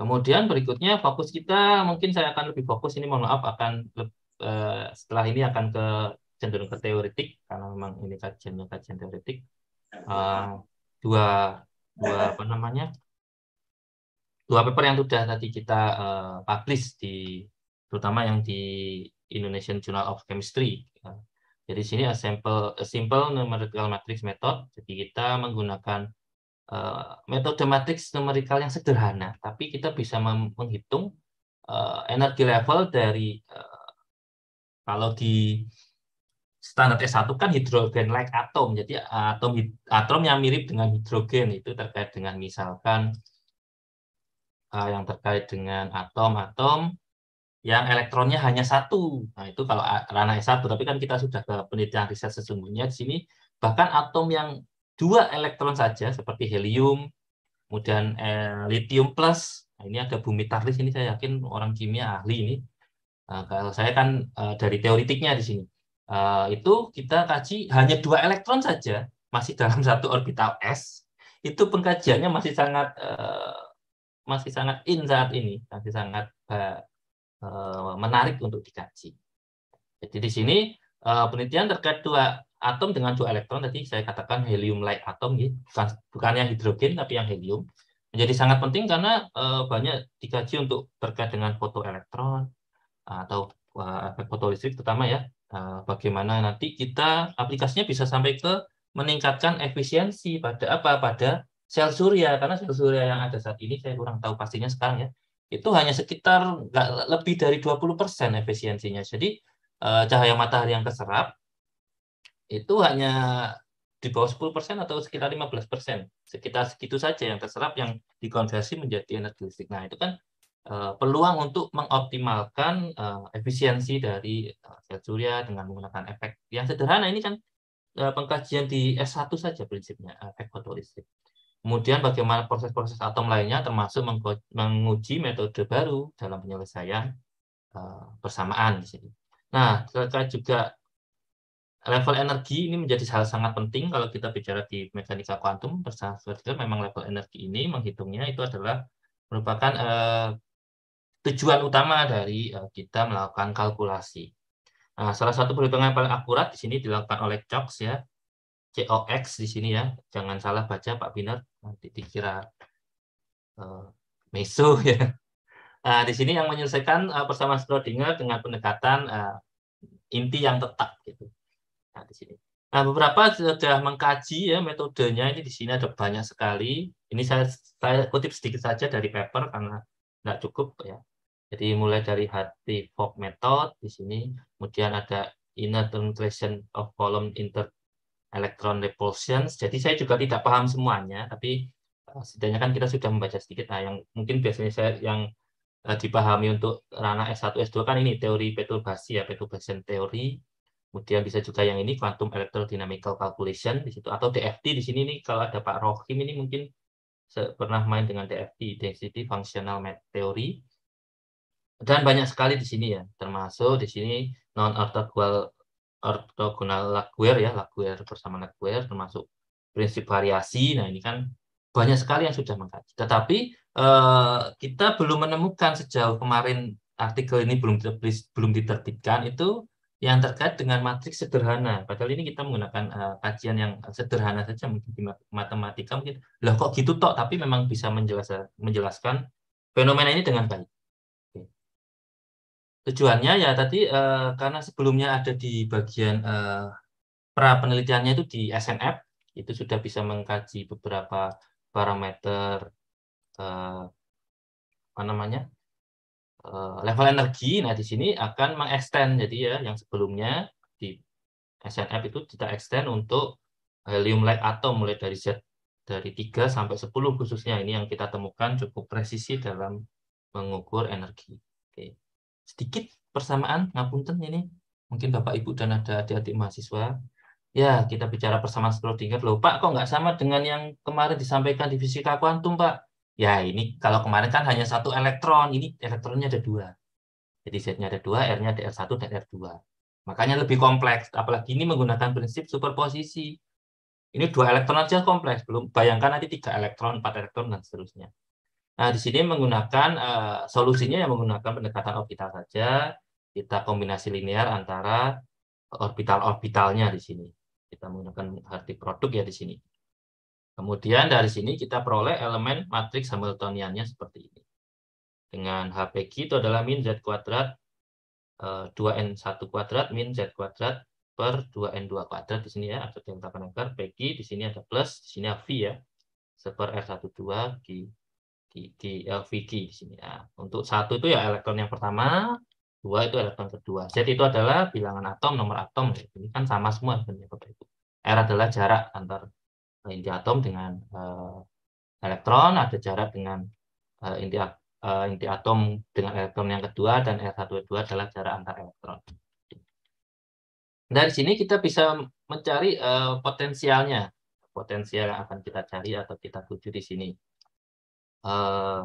Kemudian berikutnya fokus kita mungkin saya akan lebih fokus ini mohon maaf akan uh, setelah ini akan ke cenderung ke teoretik karena memang ini kajian kajian teoretik. uh, eh, dua dua apa namanya dua paper yang sudah tadi kita uh, publish di terutama yang di Indonesian Journal of Chemistry. Ya. Jadi sini a sample a simple numerical matrix method. Jadi kita menggunakan uh, metode matrix numerical yang sederhana, tapi kita bisa menghitung uh, energi level dari uh, kalau di standar S1 kan hidrogen like atom. Jadi atom atom yang mirip dengan hidrogen itu terkait dengan misalkan uh, yang terkait dengan atom-atom yang elektronnya hanya satu. Nah, itu kalau ranah S1, tapi kan kita sudah ke penelitian riset sesungguhnya di sini, bahkan atom yang dua elektron saja, seperti helium, kemudian eh, lithium plus, nah, ini ada bumi tarlis, ini saya yakin orang kimia ahli ini, nah, kalau saya kan eh, dari teoritiknya di sini, eh, itu kita kaji hanya dua elektron saja, masih dalam satu orbital S, itu pengkajiannya masih sangat eh, masih sangat in saat ini, masih sangat eh, Eh, menarik untuk dikaji. Jadi di sini eh, penelitian terkait dua atom dengan dua elektron tadi saya katakan helium like atom gitu. bukan bukan hidrogen tapi yang helium menjadi sangat penting karena eh, banyak dikaji untuk terkait dengan fotoelektron atau efek fotolistrik terutama ya bagaimana nanti kita aplikasinya bisa sampai ke meningkatkan efisiensi pada apa pada sel surya karena sel surya yang ada saat ini saya kurang tahu pastinya sekarang ya itu hanya sekitar nggak lebih dari 20% efisiensinya. Jadi eh, cahaya matahari yang terserap itu hanya di bawah 10% atau sekitar 15%. Sekitar segitu saja yang terserap yang dikonversi menjadi energi listrik. Nah, itu kan eh, peluang untuk mengoptimalkan eh, efisiensi dari sel surya dengan menggunakan efek yang sederhana ini kan pengkajian di S1 saja prinsipnya efek fotolistik. Kemudian bagaimana proses-proses atom lainnya termasuk menguji metode baru dalam penyelesaian persamaan eh, di sini. Nah, terkait juga level energi ini menjadi hal sangat penting kalau kita bicara di mekanika kuantum transvertikal memang level energi ini menghitungnya itu adalah merupakan eh, tujuan utama dari eh, kita melakukan kalkulasi. Nah, salah satu perhitungan yang paling akurat di sini dilakukan oleh Cox ya. COX di sini ya. Jangan salah baca Pak Binar, nanti dikira uh, eh, meso ya. Nah, di sini yang menyelesaikan uh, bersama Schrödinger dengan pendekatan uh, inti yang tetap gitu. Nah, di sini. Nah, beberapa sudah mengkaji ya metodenya ini di sini ada banyak sekali. Ini saya, saya kutip sedikit saja dari paper karena tidak cukup ya. Jadi mulai dari hati fog method di sini, kemudian ada inner penetration of column inter electron Repulsion, Jadi saya juga tidak paham semuanya, tapi eh, setidaknya kan kita sudah membaca sedikit. Nah, yang mungkin biasanya saya yang eh, dipahami untuk ranah S1 S2 kan ini teori perturbasi ya, perturbation teori. Kemudian bisa juga yang ini quantum electrodynamical calculation di situ atau DFT di sini nih kalau ada Pak Rohim ini mungkin pernah main dengan DFT, density functional math theory. Dan banyak sekali di sini ya, termasuk di sini non orthogonal ortogonal Laguerre ya, Laguerre bersama Laguerre termasuk prinsip variasi. Nah, ini kan banyak sekali yang sudah mengkaji. Tetapi eh, kita belum menemukan sejauh kemarin artikel ini belum belum diterbitkan itu yang terkait dengan matriks sederhana. Padahal ini kita menggunakan uh, kajian yang sederhana saja mungkin di matematika mungkin. Lah kok gitu tok tapi memang bisa menjelaskan menjelaskan fenomena ini dengan baik. Tujuannya ya tadi uh, karena sebelumnya ada di bagian uh, pra penelitiannya itu di SNF itu sudah bisa mengkaji beberapa parameter uh, apa namanya uh, level energi. Nah di sini akan mengextend jadi ya yang sebelumnya di SNF itu kita extend untuk helium light atom mulai dari Z dari 3 sampai 10 khususnya ini yang kita temukan cukup presisi dalam mengukur energi. Oke sedikit persamaan ngapunten ini mungkin Bapak Ibu dan ada adik-adik mahasiswa ya kita bicara persamaan Schrödinger loh Pak kok nggak sama dengan yang kemarin disampaikan di fisika kuantum Pak ya ini kalau kemarin kan hanya satu elektron ini elektronnya ada dua jadi Z-nya ada dua R-nya ada R1 dan R2 makanya lebih kompleks apalagi ini menggunakan prinsip superposisi ini dua elektron aja kompleks belum bayangkan nanti tiga elektron empat elektron dan seterusnya Nah, di sini menggunakan uh, solusinya yang menggunakan pendekatan orbital saja. Kita kombinasi linear antara orbital-orbitalnya di sini. Kita menggunakan arti produk ya di sini. Kemudian dari sini kita peroleh elemen matriks Hamiltoniannya seperti ini. Dengan HPG itu adalah min Z kuadrat uh, eh, 2N1 kuadrat min Z kuadrat per 2N2 kuadrat di sini ya. Atau yang delta penakar PG di sini ada plus, di sini V ya. Seper R12 G di, di LVG di sini. Nah, untuk satu itu ya elektron yang pertama, dua itu elektron kedua. Jadi itu adalah bilangan atom, nomor atom. Ini kan sama semua sebenarnya Bapak Ibu. R adalah jarak antar eh, inti atom dengan uh, elektron, ada jarak dengan uh, inti uh, inti atom dengan elektron yang kedua dan r 1 2 adalah jarak antar elektron. Dari sini kita bisa mencari uh, potensialnya, potensial yang akan kita cari atau kita tuju di sini uh,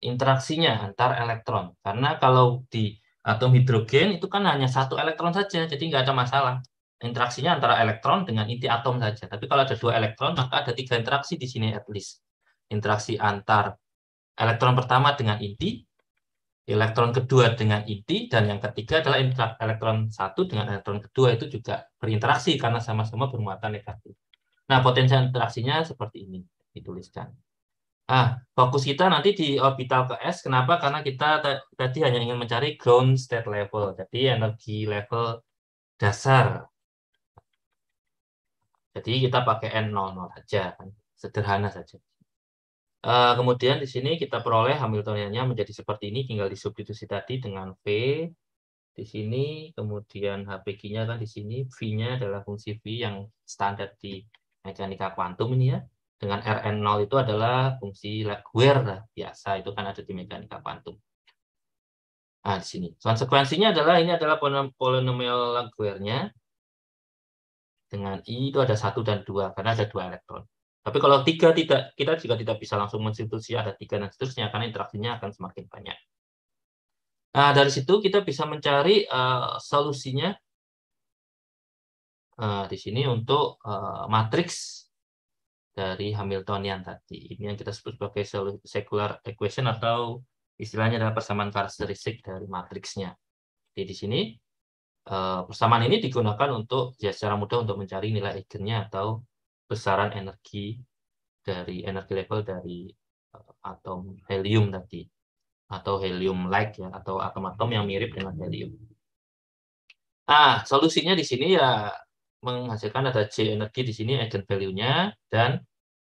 interaksinya antar elektron. Karena kalau di atom hidrogen itu kan hanya satu elektron saja, jadi nggak ada masalah. Interaksinya antara elektron dengan inti atom saja. Tapi kalau ada dua elektron, maka ada tiga interaksi di sini at least. Interaksi antar elektron pertama dengan inti, elektron kedua dengan inti, dan yang ketiga adalah elektron satu dengan elektron kedua itu juga berinteraksi karena sama-sama bermuatan negatif. Nah, potensi interaksinya seperti ini dituliskan. Ah, fokus kita nanti di orbital ke S. Kenapa? Karena kita tadi hanya ingin mencari ground state level, jadi energi level dasar. Jadi kita pakai N00 saja, kan? sederhana saja. Uh, kemudian di sini kita peroleh Hamiltoniannya menjadi seperti ini, tinggal disubstitusi tadi dengan V di sini, kemudian HPG-nya kan di sini, V-nya adalah fungsi V yang standar di mekanika kuantum ini ya dengan Rn0 itu adalah fungsi Laguerre biasa, itu kan ada di mekanika kuantum. Nah, di sini. Konsekuensinya adalah ini adalah polinomial Laguerre-nya. Dengan I itu ada satu dan dua karena ada dua elektron. Tapi kalau tiga tidak, kita juga tidak bisa langsung mensubstitusi ada tiga dan seterusnya, karena interaksinya akan semakin banyak. Nah, dari situ kita bisa mencari uh, solusinya uh, di sini untuk uh, matriks dari Hamiltonian tadi. Ini yang kita sebut sebagai secular equation atau istilahnya adalah persamaan karakteristik dari matriksnya. Jadi di sini eh, persamaan ini digunakan untuk ya secara mudah untuk mencari nilai eigennya atau besaran energi dari energi level dari eh, atom helium tadi atau helium like ya atau atom-atom yang mirip dengan helium. Ah, solusinya di sini ya menghasilkan ada c energi di sini eigen value-nya dan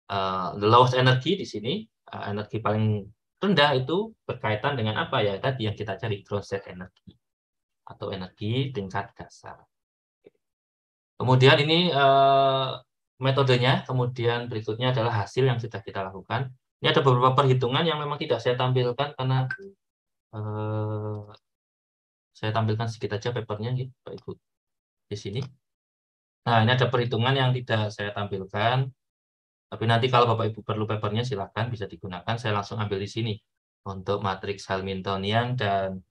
uh, the lowest energy di sini uh, energi paling rendah itu berkaitan dengan apa ya tadi yang kita cari ground state energi atau energi tingkat dasar. Kemudian ini uh, metodenya, kemudian berikutnya adalah hasil yang sudah kita lakukan. Ini ada beberapa perhitungan yang memang tidak saya tampilkan karena uh, saya tampilkan sedikit aja papernya, gitu, Pak Ibu, di sini. Nah, ini ada perhitungan yang tidak saya tampilkan. Tapi nanti kalau Bapak Ibu perlu papernya silahkan bisa digunakan. Saya langsung ambil di sini untuk matriks Hamiltonian dan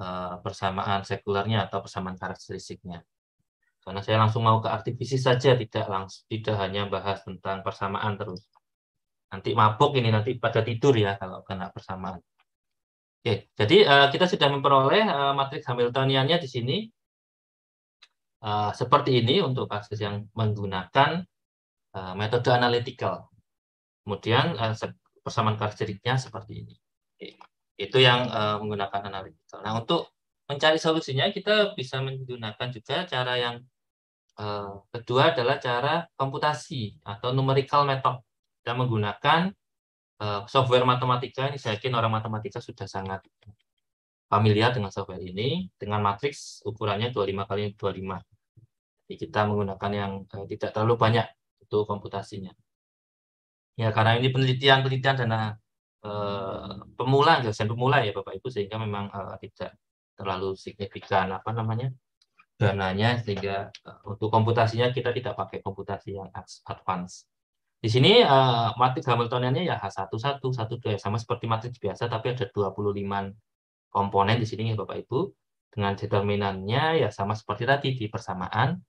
eh, persamaan sekulernya atau persamaan karakteristiknya. Karena saya langsung mau ke artifisi saja, tidak langsung tidak hanya bahas tentang persamaan terus. Nanti mabuk ini nanti pada tidur ya kalau kena persamaan. Oke, jadi eh, kita sudah memperoleh eh, matriks Hamiltoniannya di sini Eh, seperti ini untuk kasus yang menggunakan uh, metode analytical. Kemudian uh, persamaan karakteristiknya seperti ini. Okay. Itu yang uh, menggunakan analytical. Nah, untuk mencari solusinya kita bisa menggunakan juga cara yang uh, kedua adalah cara komputasi atau numerical method. Kita menggunakan uh, software matematika ini saya yakin orang matematika sudah sangat familiar dengan software ini dengan matriks ukurannya 25 kali 25. Jadi kita menggunakan yang eh, tidak terlalu banyak untuk komputasinya. Ya karena ini penelitian-penelitian dana eh, pemula, dosen pemula ya Bapak Ibu sehingga memang eh, tidak terlalu signifikan apa namanya dananya sehingga eh, untuk komputasinya kita tidak pakai komputasi yang advance. Di sini uh, matriks Hamiltoniannya ya h satu dua ya, sama seperti matriks biasa tapi ada 25 komponen di sini ya Bapak Ibu dengan determinannya ya sama seperti tadi di persamaan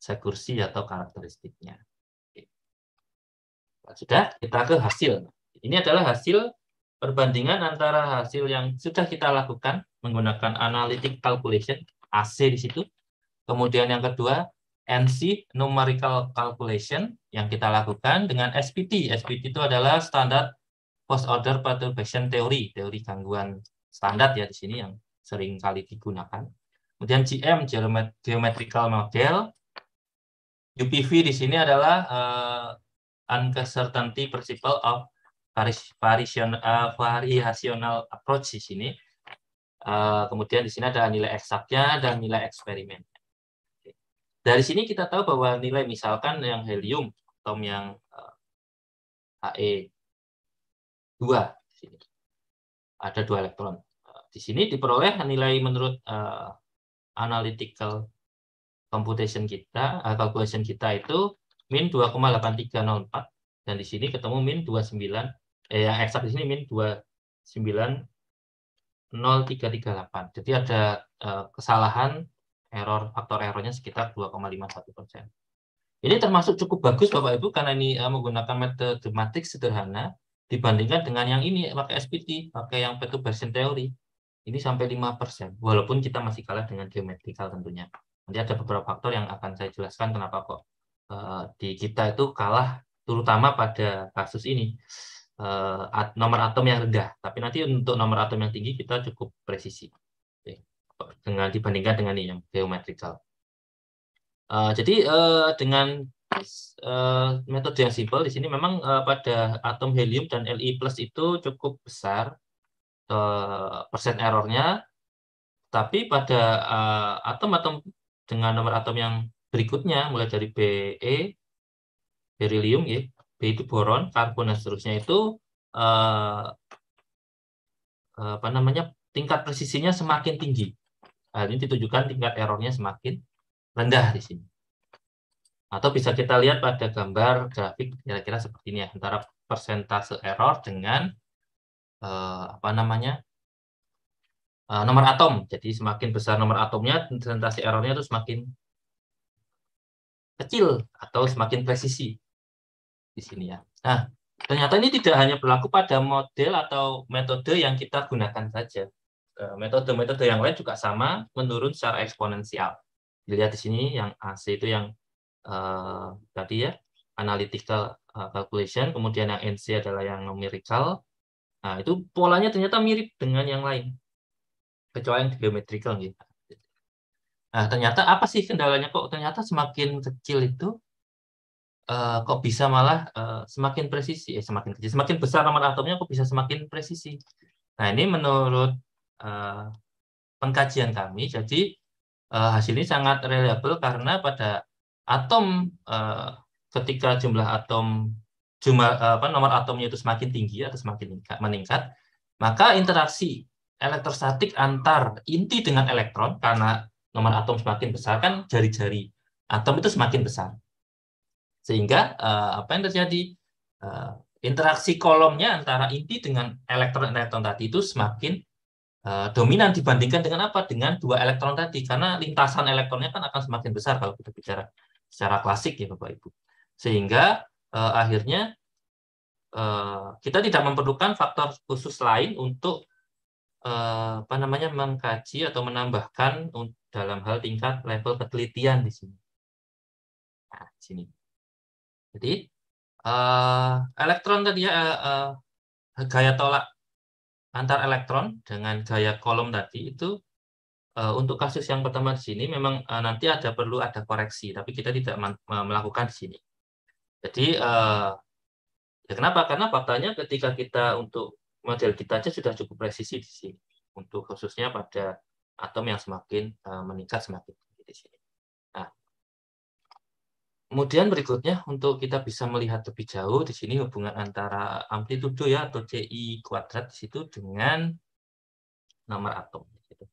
sekursi atau karakteristiknya. Oke. Nah, sudah, kita ke hasil. Ini adalah hasil perbandingan antara hasil yang sudah kita lakukan menggunakan analytic calculation, AC di situ. Kemudian yang kedua, NC numerical calculation yang kita lakukan dengan SPT. SPT itu adalah standar post order perturbation theory, teori gangguan standar ya di sini yang sering kali digunakan. Kemudian GM geometrical model UPV di sini adalah uh, uncertainty principle of eh, variational approach di sini. Uh, kemudian di sini ada nilai eksaknya dan nilai eksperimen. Dari sini kita tahu bahwa nilai misalkan yang helium atom yang uh, He2 sini. Ada dua elektron. di sini diperoleh nilai menurut uh, analytical computation kita, uh, calculation kita itu min 2,8304 dan di sini ketemu min 29 eh yang eksak di sini min 290338. Jadi ada uh, kesalahan error faktor errornya sekitar 2,51%. Ini termasuk cukup bagus Bapak Ibu karena ini uh, menggunakan matematik sederhana dibandingkan dengan yang ini pakai SPT, pakai yang perturbation teori. Ini sampai 5%, walaupun kita masih kalah dengan geometrical tentunya. Nanti ada beberapa faktor yang akan saya jelaskan kenapa kok uh, di kita itu kalah terutama pada kasus ini uh, at, nomor atom yang rendah. Tapi nanti untuk nomor atom yang tinggi kita cukup presisi dengan dibandingkan dengan yang geometrical Uh, jadi uh, dengan uh, metode yang simpel di sini memang uh, pada atom helium dan Li plus itu cukup besar uh, persen errornya, tapi pada uh, atom -atom dengan nomor atom yang berikutnya mulai dari Be beryllium ya B itu boron karbon dan seterusnya itu eh, eh apa namanya tingkat presisinya semakin tinggi nah, ini ditunjukkan tingkat errornya semakin rendah di sini atau bisa kita lihat pada gambar grafik kira-kira seperti ini ya antara persentase error dengan eh, apa namanya Ah, nomor atom. Jadi semakin besar nomor atomnya, presentasi errornya itu semakin kecil atau semakin presisi di sini ya. Nah, ternyata ini tidak hanya berlaku pada model atau metode yang kita gunakan saja. Eh, metode-metode yang lain juga sama menurun secara eksponensial. Dilihat di sini yang AC itu yang uh, tadi ya, analytical eh, calculation, kemudian yang NC adalah yang numerical. Nah, itu polanya ternyata mirip dengan yang lain kecuali yang geometrical gitu. Nah, ternyata apa sih kendalanya kok ternyata semakin kecil itu uh, kok bisa malah uh, semakin presisi, eh, semakin kecil, semakin besar nomor atomnya kok bisa semakin presisi. Nah, ini menurut uh, pengkajian kami, jadi uh, hasil sangat reliable karena pada atom uh, ketika jumlah atom jumlah apa nomor atomnya itu semakin tinggi atau semakin meningkat, maka interaksi elektrostatik antar inti dengan elektron karena nomor atom semakin besar kan jari-jari atom itu semakin besar. Sehingga uh, apa yang terjadi? Uh, interaksi kolomnya antara inti dengan elektron-elektron tadi itu semakin uh, dominan dibandingkan dengan apa? Dengan dua elektron tadi karena lintasan elektronnya kan akan semakin besar kalau kita bicara secara klasik ya Bapak Ibu. Sehingga uh, akhirnya uh, kita tidak memerlukan faktor khusus lain untuk Eh, apa namanya mengkaji atau menambahkan dalam hal tingkat level ketelitian di sini. Nah, sini. Jadi eh, elektron tadi ya gaya tolak antar elektron dengan gaya kolom tadi itu untuk kasus yang pertama di sini memang nanti ada perlu ada koreksi, tapi kita tidak melakukan di sini. Jadi ya kenapa? Karena faktanya ketika kita untuk model kita aja sudah cukup presisi di sini untuk khususnya pada atom yang semakin uh, meningkat semakin tinggi di sini. Nah, kemudian berikutnya untuk kita bisa melihat lebih jauh di sini hubungan antara amplitudo ya atau CI kuadrat di situ dengan nomor atom. Gitu.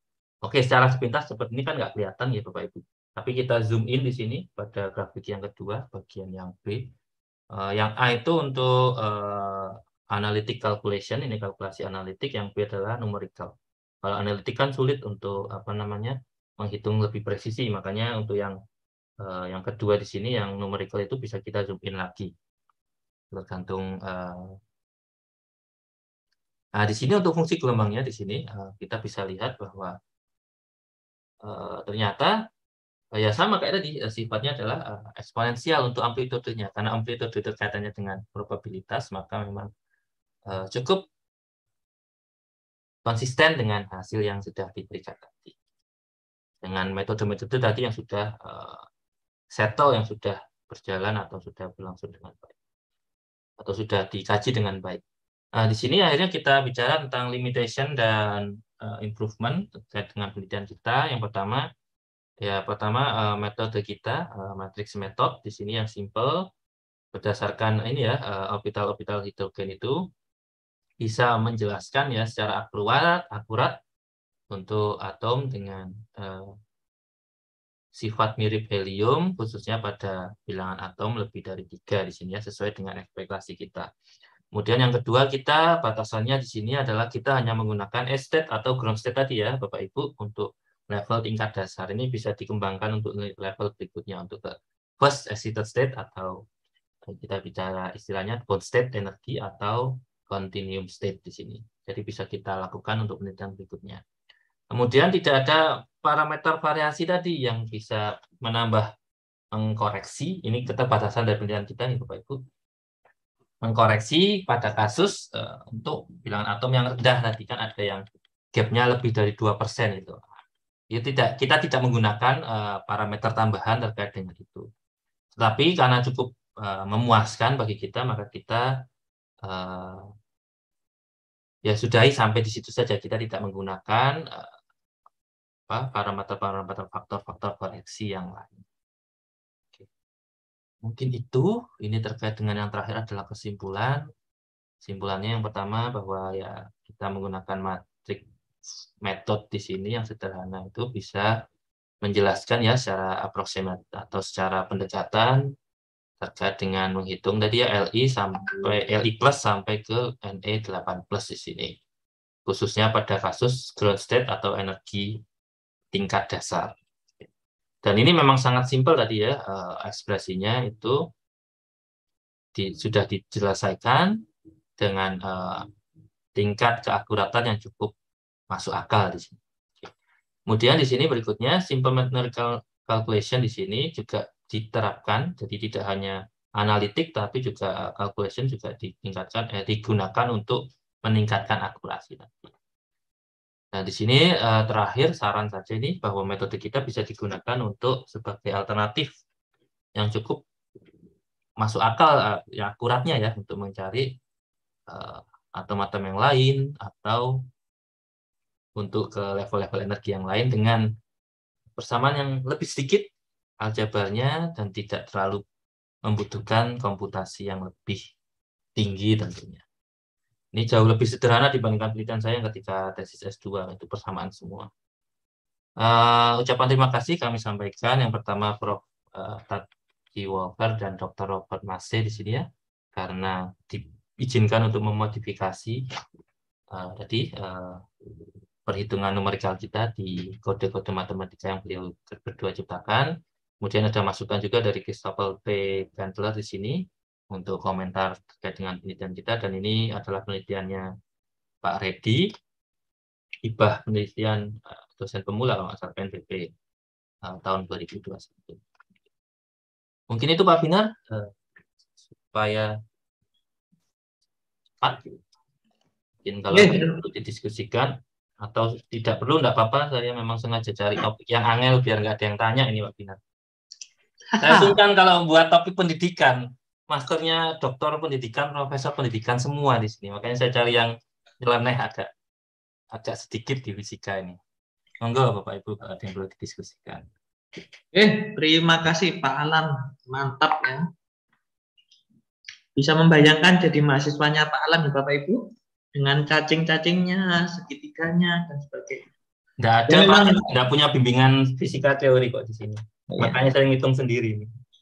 Oke, secara sepintas seperti ini kan nggak kelihatan ya gitu, Bapak Ibu. Tapi kita zoom in di sini pada grafik yang kedua, bagian yang B. Uh, yang A itu untuk uh, analytic calculation ini kalkulasi analitik yang P adalah numerical kalau analitik kan sulit untuk apa namanya menghitung lebih presisi makanya untuk yang uh, yang kedua di sini yang numerical itu bisa kita zoom in lagi tergantung uh, nah di sini untuk fungsi gelombangnya di sini uh, kita bisa lihat bahwa uh, ternyata uh, ya sama kayak tadi uh, sifatnya adalah uh, eksponensial untuk amplitudenya karena amplitude itu kaitannya dengan probabilitas maka memang Eh, cukup konsisten dengan hasil yang sudah diberikan tadi. Dengan metode-metode tadi yang sudah eh, settle, yang sudah berjalan atau sudah berlangsung dengan baik. Atau sudah dikaji dengan baik. Nah, di sini akhirnya kita bicara tentang limitation dan uh, improvement terkait dengan penelitian kita. Yang pertama, ya pertama uh, metode kita, uh, matrix method di sini yang simple berdasarkan ini ya orbital-orbital hidrogen itu bisa menjelaskan ya secara akurat akurat untuk atom dengan eh, sifat mirip helium khususnya pada bilangan atom lebih dari tiga di sini ya sesuai dengan ekspektasi kita. Kemudian yang kedua kita batasannya di sini adalah kita hanya menggunakan S atau ground state tadi ya Bapak Ibu untuk level tingkat dasar ini bisa dikembangkan untuk level berikutnya untuk ke first excited state atau eh, kita bicara istilahnya bond state energi atau continuum state di sini. Jadi bisa kita lakukan untuk penelitian berikutnya. Kemudian tidak ada parameter variasi tadi yang bisa menambah mengkoreksi. Ini batasan dari penelitian kita nih Bapak Ibu. Mengkoreksi pada kasus uh, untuk bilangan atom yang rendah tadi kan ada yang gapnya lebih dari persen itu. Ya, tidak, kita tidak menggunakan uh, parameter tambahan terkait dengan itu. Tetapi karena cukup uh, memuaskan bagi kita, maka kita uh, ya sudahi sampai di situ saja kita tidak menggunakan eh, apa parameter-parameter faktor-faktor koreksi yang lain. Oke. Mungkin itu ini terkait dengan yang terakhir adalah kesimpulan. Simpulannya yang pertama bahwa ya kita menggunakan matrik metode di sini yang sederhana itu bisa menjelaskan ya secara aproksimat atau secara pendekatan terkait dengan menghitung tadi ya LI sampai hmm. LI plus sampai ke NE 8 plus di sini. Khususnya pada kasus ground state atau energi tingkat dasar. Dan ini memang sangat simpel tadi ya eh, ekspresinya itu di, sudah dijelaskan dengan eh, tingkat keakuratan yang cukup masuk akal di sini. Kemudian di sini berikutnya simple mathematical calculation di sini juga diterapkan, jadi tidak hanya analitik tapi juga uh, calculation juga ditingkatkan eh, digunakan untuk meningkatkan akurasi. Nah, di sini eh, terakhir saran saja ini bahwa metode kita bisa digunakan untuk sebagai alternatif yang cukup masuk akal eh, ya akuratnya ya untuk mencari eh, atom-atom yang lain atau untuk ke level-level energi yang lain dengan persamaan yang lebih sedikit aljabarnya dan tidak terlalu membutuhkan komputasi yang lebih tinggi tentunya. Ini jauh lebih sederhana dibandingkan penelitian saya ketika tesis S2, itu persamaan semua. Uh, ucapan terima kasih kami sampaikan yang pertama Prof. Uh, eh, Tati Walker dan Dr. Robert Massey di sini ya, karena diizinkan untuk memodifikasi uh, tadi uh, perhitungan numerikal kita di kode-kode matematika yang beliau berdua ciptakan Kemudian ada masukan juga dari Christopher P. Bandler di sini untuk komentar terkait dengan penelitian kita dan ini adalah penelitiannya Pak Reddy, ibah penelitian eh, dosen pemula kalau asal PNBP eh, tahun 2021. Mungkin itu Pak Binar eh, supaya cepat mungkin kalau iya, iya. perlu didiskusikan atau tidak perlu tidak apa-apa saya memang sengaja cari topik yang angel biar nggak ada yang tanya ini Pak Binar. Saya sungkan kalau membuat topik pendidikan. Maskernya doktor pendidikan, profesor pendidikan semua di sini. Makanya saya cari yang nyeleneh agak agak sedikit di fisika ini. Monggo Bapak Ibu kalau ada yang perlu didiskusikan. Oke, terima kasih Pak Alam. Mantap ya. Bisa membayangkan jadi mahasiswanya Pak Alam ya Bapak Ibu? Dengan cacing-cacingnya, segitiganya, dan sebagainya. Enggak ada, ya, Pak. Enggak punya bimbingan fisika teori kok di sini. Iya. Makanya sering ngitung sendiri.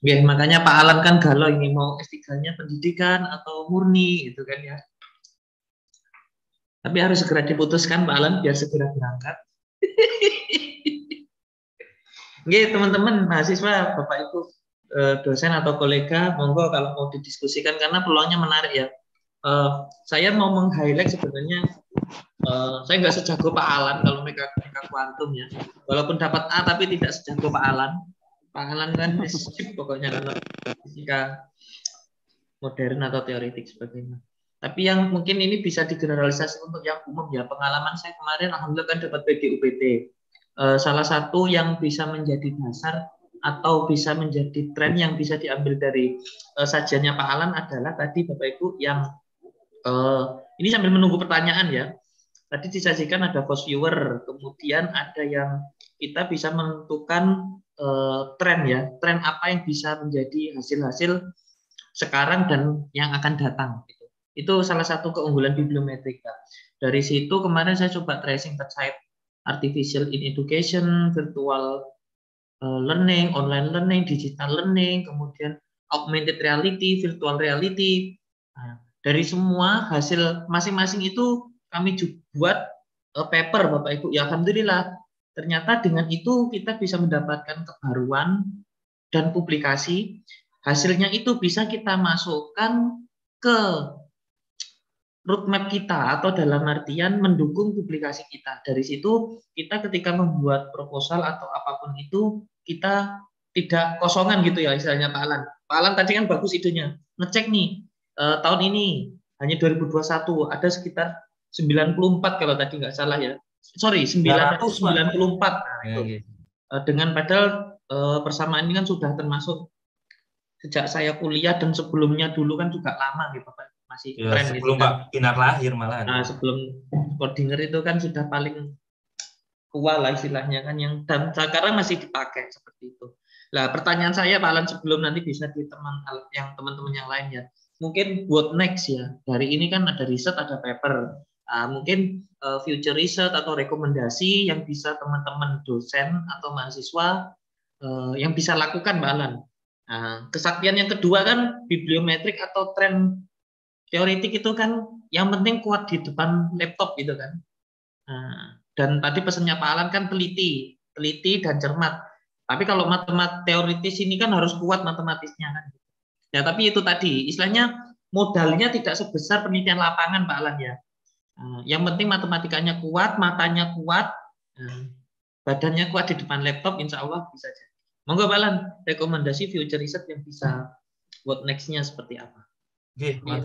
Ya, makanya Pak Alan kan galau ini mau s nya pendidikan atau murni gitu kan ya. Tapi harus segera diputuskan Pak Alan biar segera berangkat. Oke, teman-teman mahasiswa, Bapak Ibu eh, dosen atau kolega, monggo kalau mau didiskusikan karena peluangnya menarik ya. Uh, saya mau meng-highlight sebenarnya Uh, saya nggak sejago Pak Alan kalau mereka mereka kuantum ya. Walaupun dapat A tapi tidak sejago Pak Alan. Pak Alan kan skip pokoknya kalau fisika modern atau teoretik sebagainya. Tapi yang mungkin ini bisa digeneralisasi untuk yang umum ya. Pengalaman saya kemarin alhamdulillah kan dapat PGUPT. UPT eh, salah satu yang bisa menjadi dasar atau bisa menjadi tren yang bisa diambil dari uh, sajiannya Pak Alan adalah tadi Bapak Ibu yang uh, ini sambil menunggu pertanyaan ya. Tadi disajikan ada cost viewer, kemudian ada yang kita bisa menentukan uh, eh, tren ya, tren apa yang bisa menjadi hasil-hasil sekarang dan yang akan datang. Gitu. Itu salah satu keunggulan bibliometrika. Dari situ kemarin saya coba tracing terkait artificial in education, virtual eh, learning, online learning, digital learning, kemudian augmented reality, virtual reality. Nah, dari semua hasil masing-masing itu kami juga buat uh, paper Bapak Ibu. Ya alhamdulillah ternyata dengan itu kita bisa mendapatkan kebaruan dan publikasi. Hasilnya itu bisa kita masukkan ke roadmap kita atau dalam artian mendukung publikasi kita. Dari situ kita ketika membuat proposal atau apapun itu kita tidak kosongan gitu ya istilahnya Pak Alan. Pak Alan tadi kan bagus idenya. Ngecek nih eh, tahun ini hanya 2021 ada sekitar 94 kalau tadi nggak salah ya. Sorry, 994. puluh Nah, iya, itu. Ya, ya. Dengan padahal eh, persamaan ini kan sudah termasuk sejak saya kuliah dan sebelumnya dulu kan juga lama gitu Pak. Masih ya, keren sebelum gitu, kan. Pak kan. Inar lahir malah. Nah, sebelum Spordinger itu kan sudah paling kuat lah istilahnya kan yang dan sekarang masih dipakai seperti itu. Lah pertanyaan saya Pak Alan sebelum nanti bisa di teman yang teman-teman yang lain ya. Mungkin buat next ya. Dari ini kan ada riset, ada paper uh, mungkin uh, future research atau rekomendasi yang bisa teman-teman dosen atau mahasiswa uh, yang bisa lakukan Mbak Alan. uh, kesaktian yang kedua kan bibliometrik atau tren teoretik itu kan yang penting kuat di depan laptop gitu kan. uh, dan tadi pesannya Pak Alan kan teliti, teliti dan cermat. Tapi kalau matematik teoritis ini kan harus kuat matematisnya kan. Ya tapi itu tadi istilahnya modalnya tidak sebesar penelitian lapangan Pak Alan ya. Eh, yang penting matematikanya kuat, matanya kuat, eh, badannya kuat di depan laptop, insya Allah bisa jadi. Monggo Balan, rekomendasi future riset yang bisa buat next-nya seperti apa? Oke, iya,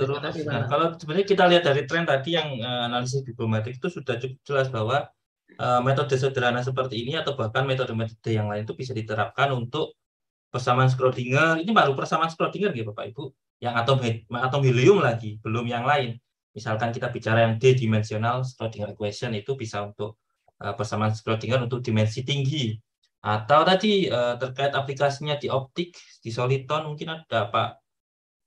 nah, kalau sebenarnya kita lihat dari tren tadi yang uh, analisis bibliometrik itu sudah cukup jelas bahwa uh, metode sederhana seperti ini atau bahkan metode-metode yang lain itu bisa diterapkan untuk persamaan Schrodinger. Ini baru persamaan Schrodinger ya Bapak Ibu, yang atom atom helium lagi, belum yang lain misalkan kita bicara yang d-dimensional Schrodinger equation itu bisa untuk uh, persamaan Schrodinger untuk dimensi tinggi atau tadi uh, terkait aplikasinya di optik di soliton mungkin ada Pak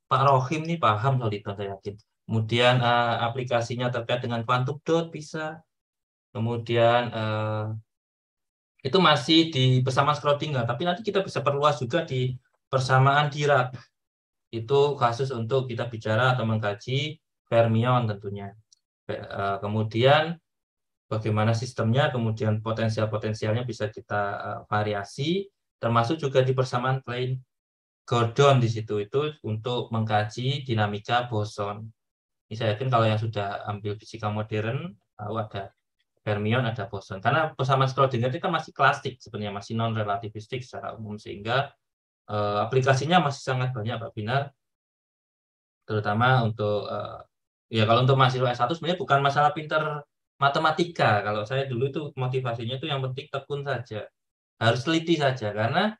Pak Rohim nih paham soliton saya yakin kemudian uh, aplikasinya terkait dengan quantum dot bisa kemudian uh, itu masih di persamaan Schrodinger, tapi nanti kita bisa perluas juga di persamaan Dirac. Itu kasus untuk kita bicara atau mengkaji fermion tentunya. Eh, kemudian bagaimana sistemnya, kemudian potensial-potensialnya bisa kita eh, variasi, termasuk juga di persamaan plane Gordon di situ itu untuk mengkaji dinamika boson. Ini saya yakin kalau yang sudah ambil fisika modern tahu ada fermion, ada boson. Karena persamaan Schrödinger itu kan masih klasik sebenarnya, masih non relativistik secara umum sehingga eh, aplikasinya masih sangat banyak Pak Binar terutama untuk ya kalau untuk mahasiswa S1 sebenarnya bukan masalah pinter matematika. Kalau saya dulu itu motivasinya itu yang penting tekun saja. Harus teliti saja karena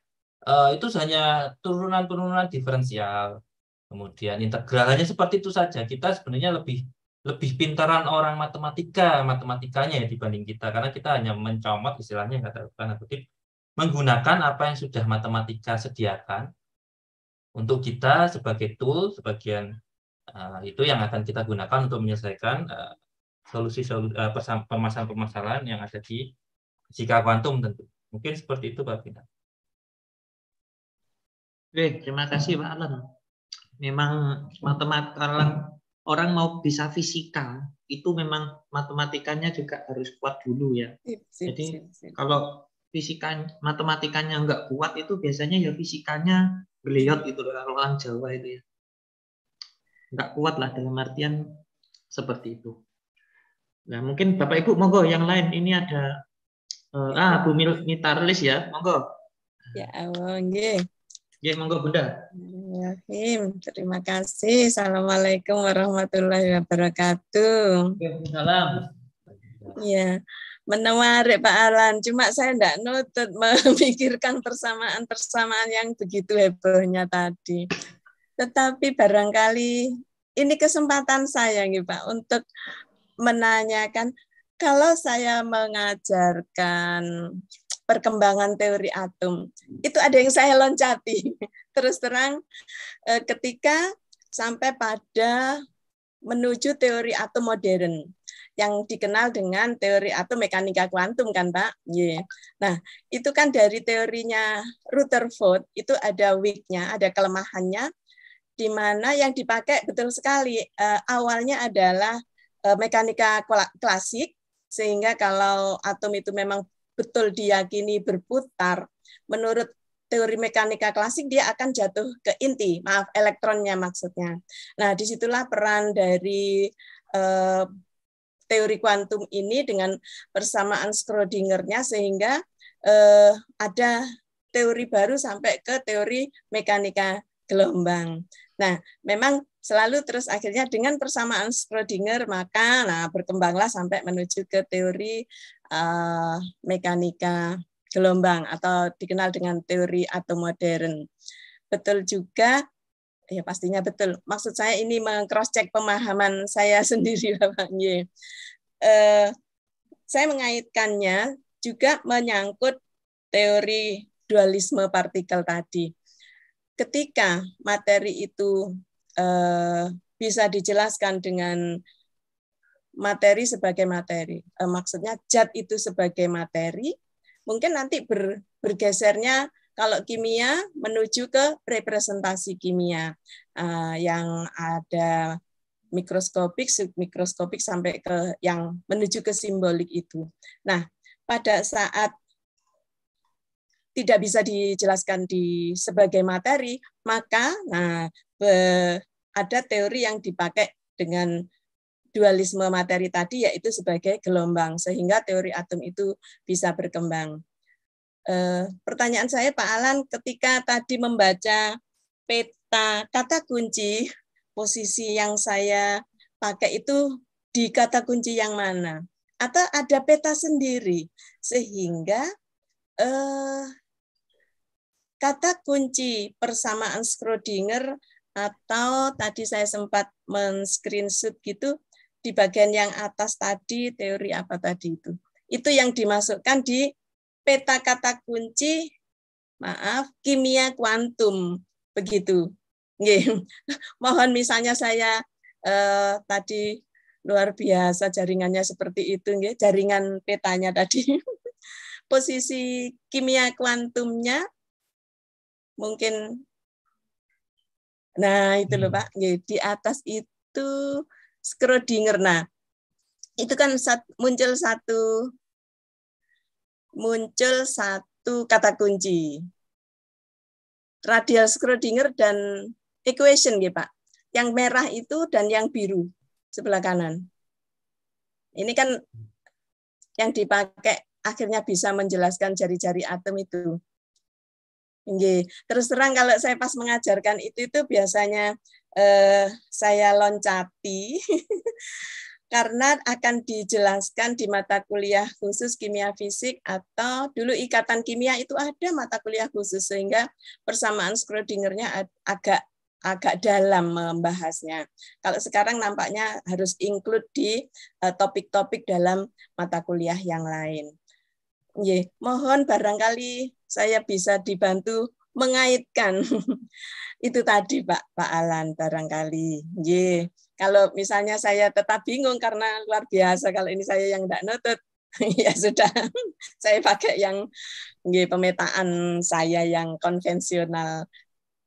uh, itu hanya turunan-turunan diferensial. Kemudian integralnya seperti itu saja. Kita sebenarnya lebih lebih pintaran orang matematika matematikanya ya dibanding kita karena kita hanya mencomot istilahnya kata tanda kutip menggunakan apa yang sudah matematika sediakan untuk kita sebagai tool sebagian Uh, itu yang akan kita gunakan untuk menyelesaikan uh, solusi uh, permasalahan-permasalahan yang ada di jika kuantum tentu. Mungkin seperti itu Pak Pina. Oke, terima kasih Pak Alan. Memang matematika orang, mau bisa fisika itu memang matematikanya juga harus kuat dulu ya. Iya, sip, sip, Jadi sip, kalau fisika matematikanya nggak kuat itu biasanya ya fisikanya beliot itu orang Jawa itu ya nggak kuat lah dalam artian seperti itu. Nah mungkin Bapak Ibu monggo yang lain ini ada uh, ah Bu Mitarlis ya monggo. Ya Allah, Ya, monggo Bunda. Bismillahirrahmanirrahim. Terima kasih. Assalamualaikum warahmatullahi wabarakatuh. Salam. Ya, menarik Pak Alan. Cuma saya tidak nutut memikirkan persamaan-persamaan yang begitu hebohnya tadi. Tetapi barangkali ini kesempatan saya nih Pak untuk menanyakan kalau saya mengajarkan perkembangan teori atom itu ada yang saya loncati terus terang eh, ketika sampai pada menuju teori atom modern yang dikenal dengan teori atom mekanika kuantum kan Pak? Yeah. Nah itu kan dari teorinya Rutherford itu ada weak-nya, ada kelemahannya, di mana yang dipakai betul sekali uh, awalnya adalah uh, mekanika klasik sehingga kalau atom itu memang betul diyakini berputar menurut teori mekanika klasik dia akan jatuh ke inti maaf elektronnya maksudnya nah disitulah peran dari uh, teori kuantum ini dengan persamaan Schrödingernya sehingga eh, ada teori baru sampai ke teori mekanika gelombang. Nah, memang selalu terus akhirnya dengan persamaan Schrödinger maka nah berkembanglah sampai menuju ke teori uh, mekanika gelombang atau dikenal dengan teori atom modern. Betul juga ya pastinya betul. Maksud saya ini mengcross check pemahaman saya sendiri lah Bang Ye. saya mengaitkannya juga menyangkut teori dualisme partikel tadi ketika materi itu eh, bisa dijelaskan dengan materi sebagai materi, eh, maksudnya zat itu sebagai materi, mungkin nanti ber, bergesernya kalau kimia menuju ke representasi kimia eh, yang ada mikroskopik, submikroskopik sampai ke yang menuju ke simbolik itu. Nah, pada saat tidak bisa dijelaskan di sebagai materi, maka nah be, ada teori yang dipakai dengan dualisme materi tadi yaitu sebagai gelombang sehingga teori atom itu bisa berkembang. E, pertanyaan saya Pak Alan ketika tadi membaca peta kata kunci posisi yang saya pakai itu di kata kunci yang mana atau ada peta sendiri sehingga eh, kata kunci persamaan Schrödinger atau tadi saya sempat men-screenshot gitu di bagian yang atas tadi teori apa tadi itu. Itu yang dimasukkan di peta kata kunci maaf kimia kuantum begitu. Nggih. Mohon misalnya saya eh, tadi luar biasa jaringannya seperti itu nggih, jaringan petanya tadi. Posisi kimia kuantumnya mungkin nah itu loh hmm. Pak di atas itu Schrodinger nah itu kan muncul satu muncul satu kata kunci radial Schrodinger dan equation gitu Pak yang merah itu dan yang biru sebelah kanan ini kan yang dipakai akhirnya bisa menjelaskan jari-jari atom itu Nggih. Terus terang kalau saya pas mengajarkan itu itu biasanya eh, saya loncati karena akan dijelaskan di mata kuliah khusus kimia fisik atau dulu ikatan kimia itu ada mata kuliah khusus sehingga persamaan Schrödingernya agak agak dalam membahasnya. Kalau sekarang nampaknya harus include di eh, topik-topik dalam mata kuliah yang lain. Ye, mohon barangkali saya bisa dibantu mengaitkan itu tadi Pak Pak Alan barangkali. Ye. Kalau misalnya saya tetap bingung karena luar biasa kalau ini saya yang tidak nutut, ya sudah saya pakai yang ye, pemetaan saya yang konvensional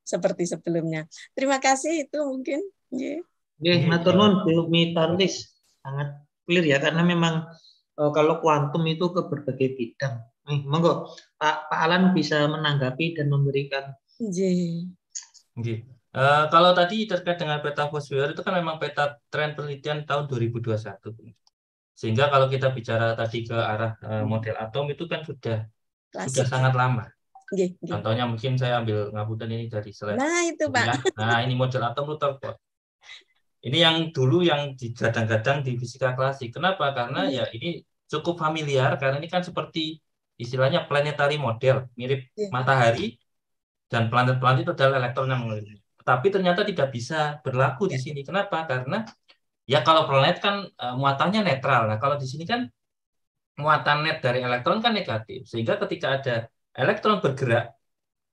seperti sebelumnya. Terima kasih itu mungkin. Ye. Ye, matur nuwun Bu Mitarlis. Sangat clear ya karena memang eh, kalau kuantum itu ke berbagai bidang Nih, monggo Pak Pak Alan bisa menanggapi dan memberikan. Uh, kalau tadi terkait dengan peta Foursquare itu kan memang peta tren penelitian tahun 2021. Sehingga kalau kita bicara tadi ke arah eh, hmm. model atom itu kan sudah Klasik. sudah sangat lama. Gih, gih. Contohnya mungkin saya ambil ngabutan ini dari slide. Nah, itu, Pak. Nah, ini model atom Rutherford. Ini yang dulu yang digadang-gadang di fisika klasik. Kenapa? Karena hmm. ya ini cukup familiar karena ini kan seperti istilahnya planetary model mirip yeah. matahari dan planet-planet itu adalah elektron yang mengelilingi. Tapi ternyata tidak bisa berlaku di iya. sini. Kenapa? Karena ya kalau planet kan e, muatannya netral. Nah, kalau di sini kan muatan net dari elektron kan negatif. Sehingga ketika ada elektron bergerak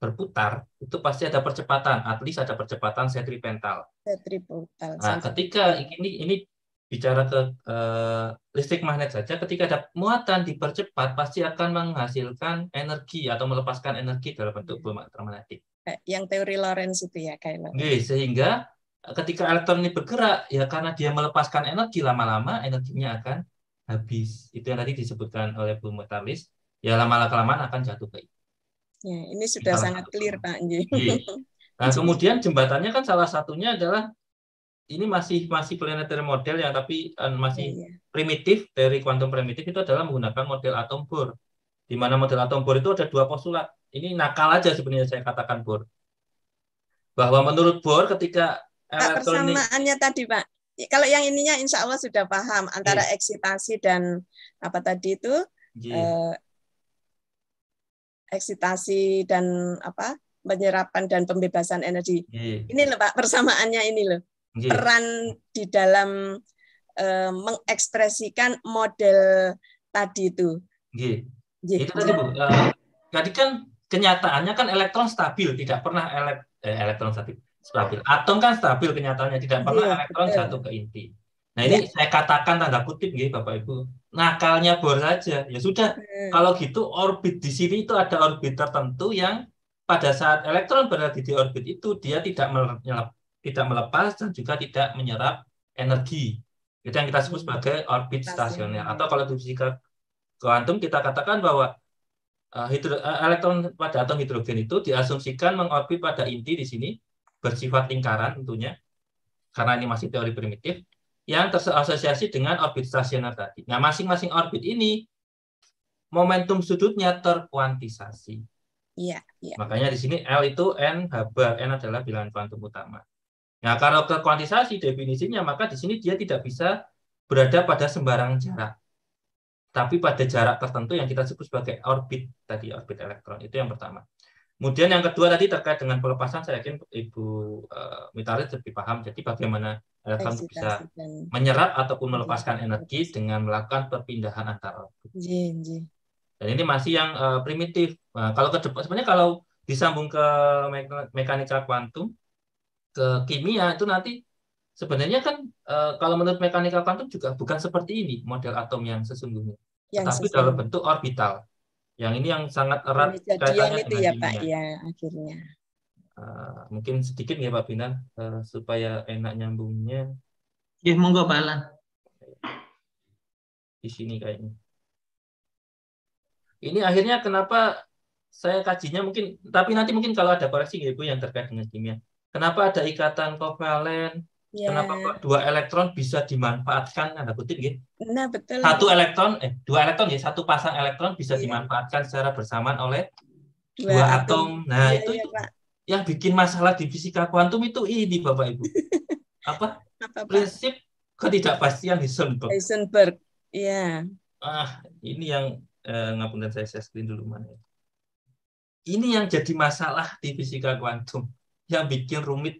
berputar, itu pasti ada percepatan, at least ada percepatan sentripetal. Sentripetal. Nah, ketika ini ini bicara ke uh, listrik magnet saja, ketika ada muatan dipercepat, pasti akan menghasilkan energi atau melepaskan energi dalam bentuk hmm. bom elektromagnetik. Yang teori Lorentz itu ya, kayaknya. Oke, sehingga eh, ketika elektron ini bergerak, ya karena dia melepaskan energi lama-lama, energinya akan habis. Itu yang tadi disebutkan oleh Bu Metalis. ya lama-lama akan jatuh ke Ya, ini sudah Kita sangat clear, Pak. Iya. Nah, kemudian jembatannya kan salah satunya adalah ini masih masih planetary model yang tapi uh, masih yeah, yeah. primitif dari kuantum primitif itu adalah menggunakan model atom Bohr. Di mana model atom Bohr itu ada dua postulat. Ini nakal aja sebenarnya saya katakan Bohr. Bahwa menurut Bohr ketika persamaannya tadi Pak. Ya, kalau yang ininya insya Allah sudah paham antara yeah. eksitasi dan apa tadi itu yeah. eh, eksitasi dan apa penyerapan dan pembebasan energi. Yeah. Ini loh Pak persamaannya ini loh yeah. peran di dalam uh, mengekspresikan model tadi itu. Yeah. Yeah. Itu tadi Bu. Uh, eh, tadi kan kenyataannya kan elektron stabil, tidak pernah elek, eh, elektron stabil. Stabil. Iya. Atom kan stabil kenyataannya, tidak pernah yeah, elektron betul. jatuh ke inti. Nah ini yeah. saya katakan tanda kutip ya Bapak Ibu. Nakalnya bor saja. Ya sudah. Yeah. Kalau gitu orbit di sini itu ada orbit tertentu yang pada saat elektron berada di orbit itu dia tidak tidak melepas dan juga tidak menyerap energi. Itu yang kita sebut hmm. sebagai orbit stasioner. Atau kalau di fisika kuantum kita katakan bahwa eh, hidro, eh, elektron pada atom hidrogen itu diasumsikan mengorbit pada inti di sini bersifat lingkaran tentunya karena ini masih teori primitif yang terasosiasi dengan orbit stasioner tadi. Nah, masing-masing orbit ini momentum sudutnya terkuantisasi. Iya, iya. Makanya di sini L itu n haba, n adalah bilangan kuantum utama. Nah, kalau ke kuantisasi definisinya, maka di sini dia tidak bisa berada pada sembarang jarak. Tapi pada jarak tertentu yang kita sebut sebagai orbit tadi, orbit elektron. Itu yang pertama. Kemudian yang kedua tadi terkait dengan pelepasan, saya yakin Ibu uh, lebih paham. Jadi bagaimana elektron Eksitasi bisa menyerap ataupun melepaskan energi dengan melakukan perpindahan antar orbit. Dan ini masih yang uh, primitif. Nah, kalau ke depan, sebenarnya kalau disambung ke mekanika kuantum, ke kimia itu nanti sebenarnya kan e, kalau menurut mekanika kuantum juga bukan seperti ini model atom yang sesungguhnya, yang tapi sesungguhnya. dalam bentuk orbital. Yang ini yang sangat erat kaitannya dengan ya kimia. Pak ya akhirnya. E, mungkin sedikit ya Pak Bina e, eh, supaya enak nyambungnya. Ya monggo Pak Alan. Di sini kayaknya. Ini akhirnya kenapa saya kajinya mungkin tapi nanti mungkin kalau ada koreksi ya Ibu yang terkait dengan kimia. Kenapa ada ikatan kovalen? Ya. Kenapa kok dua elektron bisa dimanfaatkan? Ada nah, kutip gitu. Nah, betul. Satu elektron, eh dua elektron ya, satu pasang elektron bisa ya. dimanfaatkan secara bersamaan oleh dua, dua atom. atom. Nah, ya, itu, ya, Pak. yang bikin masalah di fisika kuantum itu ini, Bapak Ibu. Apa? Apa Prinsip ketidakpastian Heisenberg. Heisenberg. Iya. Ah, ini yang eh, ngapunten saya, saya screen dulu mana. Ya. Ini yang jadi masalah di fisika kuantum yang bikin rumit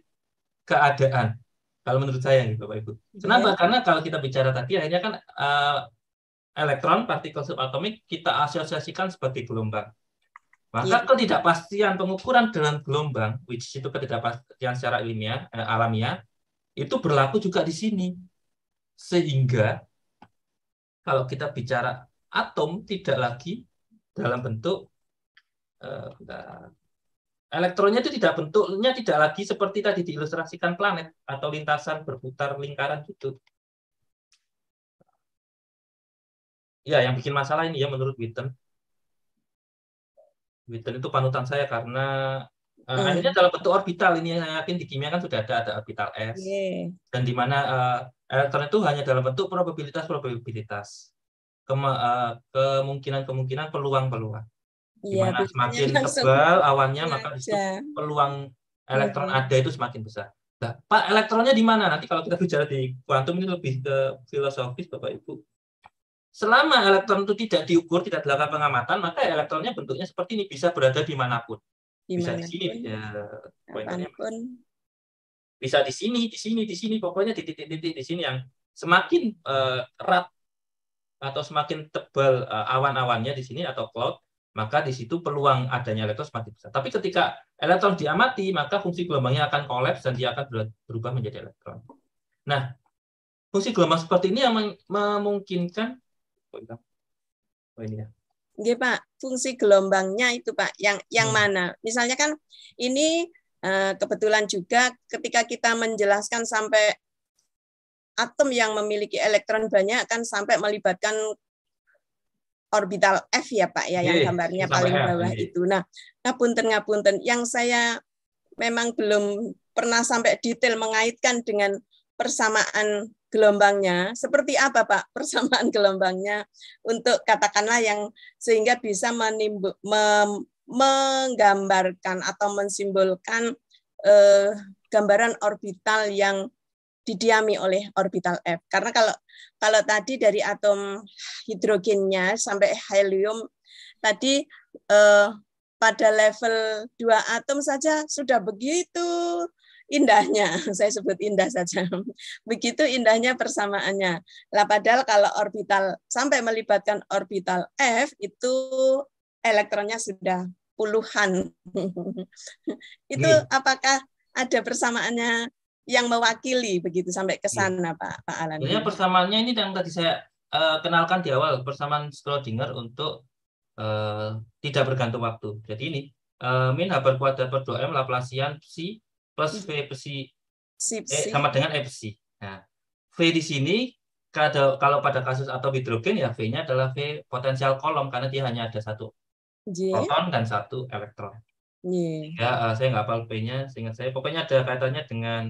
keadaan. Kalau menurut saya gitu Bapak Ibu. Iya. Kenapa? Yeah. Karena kalau kita bicara tadi akhirnya kan uh, elektron partikel subatomik kita asosiasikan sebagai gelombang. Maka yeah. ketidakpastian pengukuran dengan gelombang, which itu ketidakpastian secara ilmiah, eh, alamiah, itu berlaku juga di sini. Sehingga kalau kita bicara atom tidak lagi dalam bentuk uh, elektronnya itu tidak bentuknya tidak lagi seperti tadi diilustrasikan planet atau lintasan berputar lingkaran gitu. Ya, yang bikin masalah ini ya menurut Witten. Witten itu panutan saya karena uh, akhirnya dalam bentuk orbital ini saya yakin di kimia kan sudah ada ada orbital s yeah. dan di mana uh, elektron itu hanya dalam bentuk probabilitas probabilitas Kema, uh, eh, kemungkinan kemungkinan peluang peluang. Iya, semakin tebal awannya maka itu peluang elektron ya. ada itu semakin besar. Nah, Pak, elektronnya di mana? Nanti kalau kita bicara di kuantum ini lebih ke filosofis, Bapak Ibu. Selama elektron itu tidak diukur, tidak dilakukan pengamatan, maka elektronnya bentuknya seperti ini, bisa berada di dimanapun. Bisa di sini, ya, Bisa di sini, di sini, di sini, pokoknya di titik-titik di sini yang semakin uh, atau semakin tebal uh, awan-awannya di sini atau cloud, maka di situ peluang adanya elektron semakin besar. Tapi ketika elektron diamati, maka fungsi gelombangnya akan kolaps dan dia akan berubah menjadi elektron. Nah, fungsi gelombang seperti ini yang memungkinkan oh ini oh, ya. Iya, Pak. Fungsi gelombangnya itu, Pak, yang yang hmm. mana? Misalnya kan ini eh, kebetulan juga ketika kita menjelaskan sampai atom yang memiliki elektron banyak kan sampai melibatkan orbital F ya Pak ya yang gambarnya paling bawah itu. Nah, ngapunten ngapunten yang saya memang belum pernah sampai detail mengaitkan dengan persamaan gelombangnya. Seperti apa Pak persamaan gelombangnya untuk katakanlah yang sehingga bisa menimbu, mem, menggambarkan atau mensimbolkan eh, gambaran orbital yang didiami oleh orbital F. Karena kalau kalau tadi dari atom hidrogennya sampai helium tadi eh, pada level dua atom saja sudah begitu indahnya. Saya sebut indah saja. Begitu indahnya persamaannya. Lah padahal kalau orbital sampai melibatkan orbital F itu elektronnya sudah puluhan. itu hmm. apakah ada persamaannya yang mewakili begitu sampai ke hmm. sana ya. Pak Pak Alan. Jadi persamaannya ini yang tadi saya uh, kenalkan di awal persamaan Schrodinger untuk uh, tidak bergantung waktu. Jadi ini uh, min h kuadrat per 2 m laplasian psi plus v psi, si, psi. sama dengan e psi. Nah, v di sini kalau, pada kasus atau hidrogen ya v-nya adalah v potensial kolom karena dia hanya ada satu iya. proton dan satu elektron. Yeah. Ya, saya nggak hafal p-nya, seingat saya pokoknya ada kaitannya dengan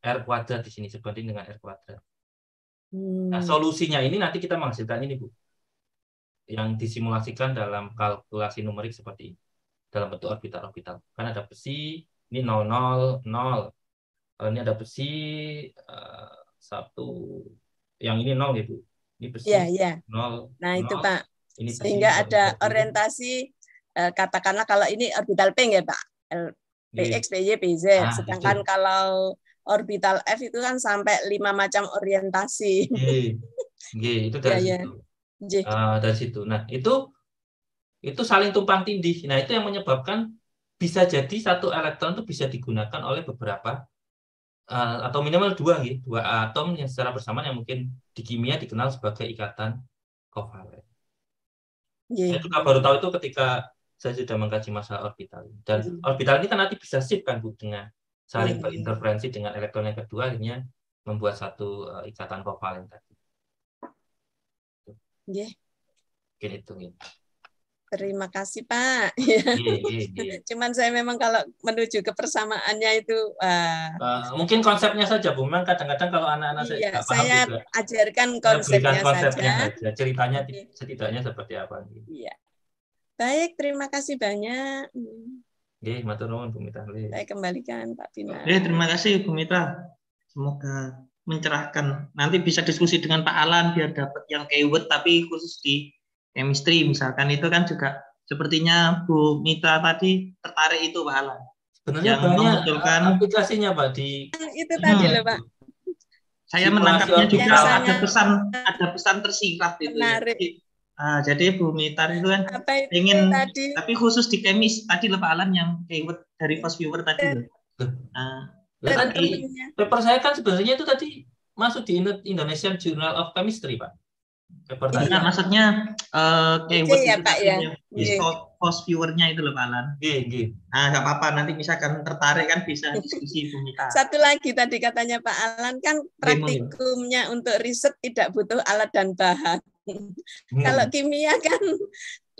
R kuadrat di sini sebanding dengan R kuadrat. Nah, hmm. Nah, solusinya ini nanti kita menghasilkan ini, Bu. Yang disimulasikan dalam kalkulasi numerik seperti ini. Dalam bentuk orbital-orbital. Kan ada besi, ini 0, 0, 0. Kalau ini ada besi, uh, eh, 1. yang ini 0 ya, Bu. Ini besi yeah, yeah. 0, Nah, 0. itu Pak. Ini Sehingga besi, ada 0, orientasi, uh, katakanlah kalau ini orbital P ya, Pak? L, PX, PY, PZ. Nah, Sedangkan itu. kalau orbital F itu kan sampai lima macam orientasi. G, itu dari ya, situ. Ya. Uh, dari situ. Nah itu itu saling tumpang tindih. Nah itu yang menyebabkan bisa jadi satu elektron itu bisa digunakan oleh beberapa uh, atau minimal dua gitu, dua atom yang secara bersamaan yang mungkin di kimia dikenal sebagai ikatan kovalen. Yeah. Saya juga baru tahu itu ketika saya sudah mengkaji masalah orbital. Dan hmm. orbital ini kan nanti bisa shift kan Bu dengan saling hmm. berinterferensi dengan elektron yang kedua akhirnya membuat satu uh, ikatan kovalen tadi. Yeah. Mungkin itu. Terima kasih Pak. Yeah, yeah, yeah. Cuman saya memang kalau menuju ke persamaannya itu uh, uh, mungkin konsepnya saja Bu. Memang kadang-kadang kalau anak-anak yeah, saya, iya, saya juga, ajarkan konsepnya, saya konsepnya saja. saja. Ceritanya yeah. setidaknya seperti apa. Iya. Baik, terima kasih banyak. Hmm. Oke, matur nuwun Bu Mita. Saya kembalikan Pak Bina. Oke, terima kasih Bu Mita. Semoga mencerahkan. Nanti bisa diskusi dengan Pak Alan biar dapat yang keyword tapi khusus di chemistry misalkan itu kan juga sepertinya Bu Mitra tadi tertarik itu Pak Alan. Sebenarnya yang banyak memunculkan aplikasinya Pak di nah, itu tadi hmm. loh Pak. Saya menangkapnya juga ada pesan ada pesan tersirat itu. Ya. Menarik. Ya Ah, jadi Mitar itu kan Apa itu ingin tadi? tapi khusus di kemis tadi Pak Alan yang keyword dari first viewer tadi. Nah, tadi paper saya kan sebenarnya itu tadi masuk di Indonesian Journal of Chemistry, Pak. Paper iya, tadi. Nah, maksudnya uh, keyword ya, Pak, ya. Iya. Di post viewernya itu loh Pak Alan. Iya, Nah, nggak apa-apa nanti misalkan tertarik kan bisa diskusi Mitar. Satu lagi tadi katanya Pak Alan kan praktikumnya untuk riset tidak butuh alat dan bahan. Hmm. Kalau kimia kan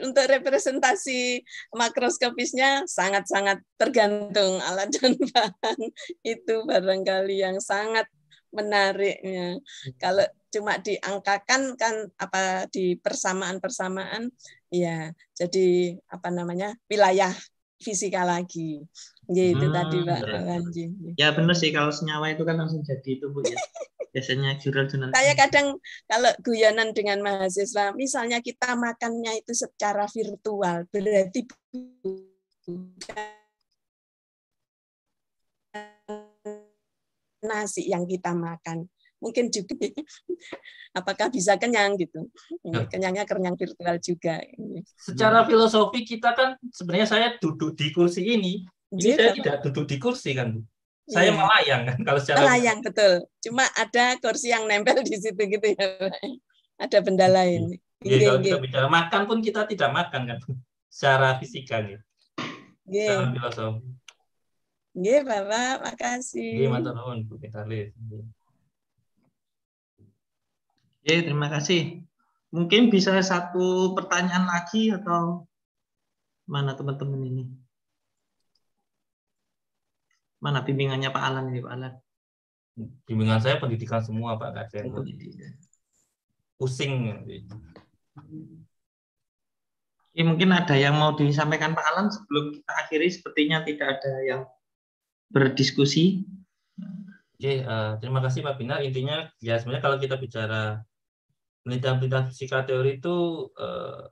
untuk representasi makroskopisnya sangat-sangat tergantung alat dan bahan itu barangkali yang sangat menariknya. Hmm. Kalau cuma diangkakan kan apa di persamaan-persamaan ya jadi apa namanya wilayah fisika lagi. Ya itu hmm, tadi Pak iya. Ya benar sih kalau senyawa itu kan langsung jadi itu Bu ya. Biasanya jurnal-jurnal. Saya kadang kalau guyonan dengan mahasiswa, misalnya kita makannya itu secara virtual, berarti nasi yang kita makan mungkin juga apakah bisa kenyang gitu iya, nah. kenyangnya kenyang virtual juga iya. secara nah. filosofi kita kan sebenarnya saya duduk di kursi ini ini Jadi, iya, saya tidak duduk di kursi kan bu saya melayang kan kalau secara melayang betul cuma ada kursi yang nempel di situ gitu ya ada benda lain Iya, kalau kita bicara makan pun kita tidak makan kan secara fisika gitu ya. secara filosofi Iya, Bapak, makasih. Iya, matur Oke terima kasih. Mungkin bisa satu pertanyaan lagi atau mana teman-teman ini? Mana bimbingannya Pak Alan ini, Pak Alan? Bimbingan saya pendidikan semua, Pak Kacen. Pusing. Ya, mungkin ada yang mau disampaikan Pak Alan sebelum kita akhiri. Sepertinya tidak ada yang berdiskusi. Oke, uh, terima kasih Pak Binar. Intinya ya sebenarnya kalau kita bicara penelitian-penelitian fisika teori itu eh,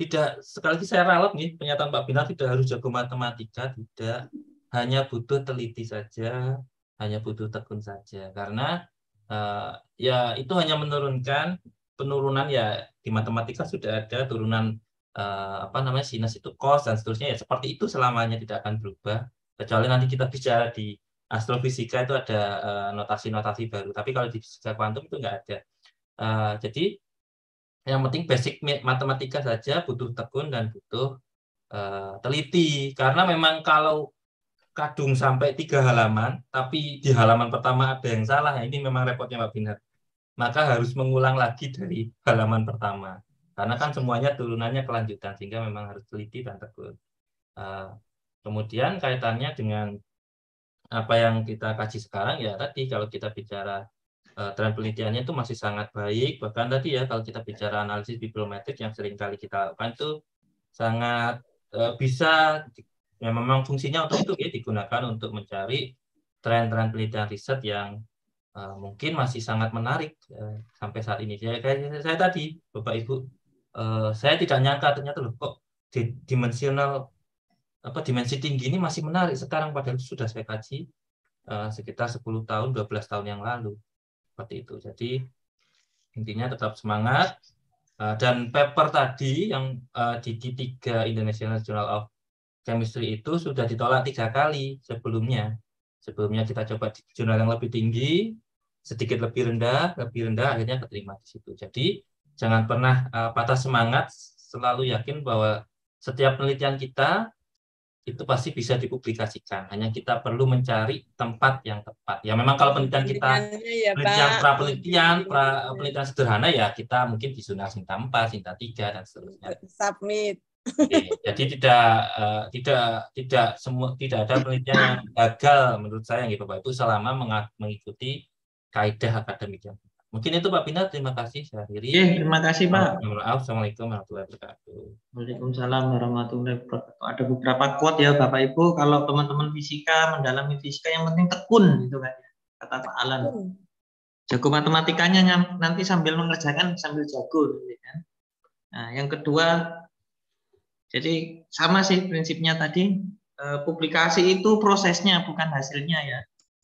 tidak sekali lagi saya ralat nih pernyataan Pak Binar tidak harus jago matematika tidak hanya butuh teliti saja hanya butuh tekun saja karena eh, ya itu hanya menurunkan penurunan ya di matematika sudah ada turunan eh, apa namanya sinus itu cos dan seterusnya ya seperti itu selamanya tidak akan berubah kecuali nanti kita bicara di astrofisika itu ada eh, notasi-notasi uh, baru tapi kalau di fisika kuantum itu enggak ada Eh, jadi yang penting basic matematika saja butuh tekun dan butuh uh, teliti karena memang kalau kadung sampai tiga halaman tapi di halaman pertama ada yang salah ini memang repotnya Pak Binar maka harus mengulang lagi dari halaman pertama karena kan semuanya turunannya kelanjutan sehingga memang harus teliti dan tekun uh, kemudian kaitannya dengan apa yang kita kaji sekarang ya tadi kalau kita bicara Eh, tren penelitiannya itu masih sangat baik. Bahkan tadi ya kalau kita bicara analisis bibliometrik yang sering kali kita lakukan itu sangat eh, bisa ya memang fungsinya untuk itu ya digunakan untuk mencari tren-tren penelitian riset yang uh, mungkin masih sangat menarik uh, sampai saat ini. Saya kayak saya tadi Bapak Ibu uh, saya tidak nyangka ternyata loh kok dimensional apa dimensi tinggi ini masih menarik sekarang padahal sudah saya kaji uh, sekitar 10 tahun 12 tahun yang lalu seperti itu. Jadi intinya tetap semangat eh, dan paper tadi yang eh, di G3 Indonesian Journal of Chemistry itu sudah ditolak tiga kali sebelumnya. Sebelumnya kita coba di jurnal yang lebih tinggi, sedikit lebih rendah, lebih rendah akhirnya keterima di situ. Jadi jangan pernah eh, patah semangat, selalu yakin bahwa setiap penelitian kita itu pasti bisa dipublikasikan. Hanya kita perlu mencari tempat yang tepat. Ya memang kalau penelitian kita ya, penelitian pra penelitian pra ya. penelitian sederhana ya kita mungkin di zona Sinta 4, Sinta 3 dan seterusnya. Submit. Oke, jadi tidak uh, tidak tidak semua tidak ada penelitian yang gagal menurut saya yang gitu, Bapak Ibu selama mengikuti kaidah akademik yang Mungkin itu Pak Pina, terima kasih saya akhiri. Eh, terima kasih Pak. Assalamualaikum warahmatullahi wabarakatuh. Waalaikumsalam warahmatullahi wabarakatuh. Ada beberapa quote ya Bapak Ibu, kalau teman-teman fisika, mendalami fisika yang penting tekun gitu kan ya, kata Pak Alan. Jago matematikanya nanti sambil mengerjakan sambil jago gitu kan. Nah, yang kedua jadi sama sih prinsipnya tadi, eh, publikasi itu prosesnya bukan hasilnya ya.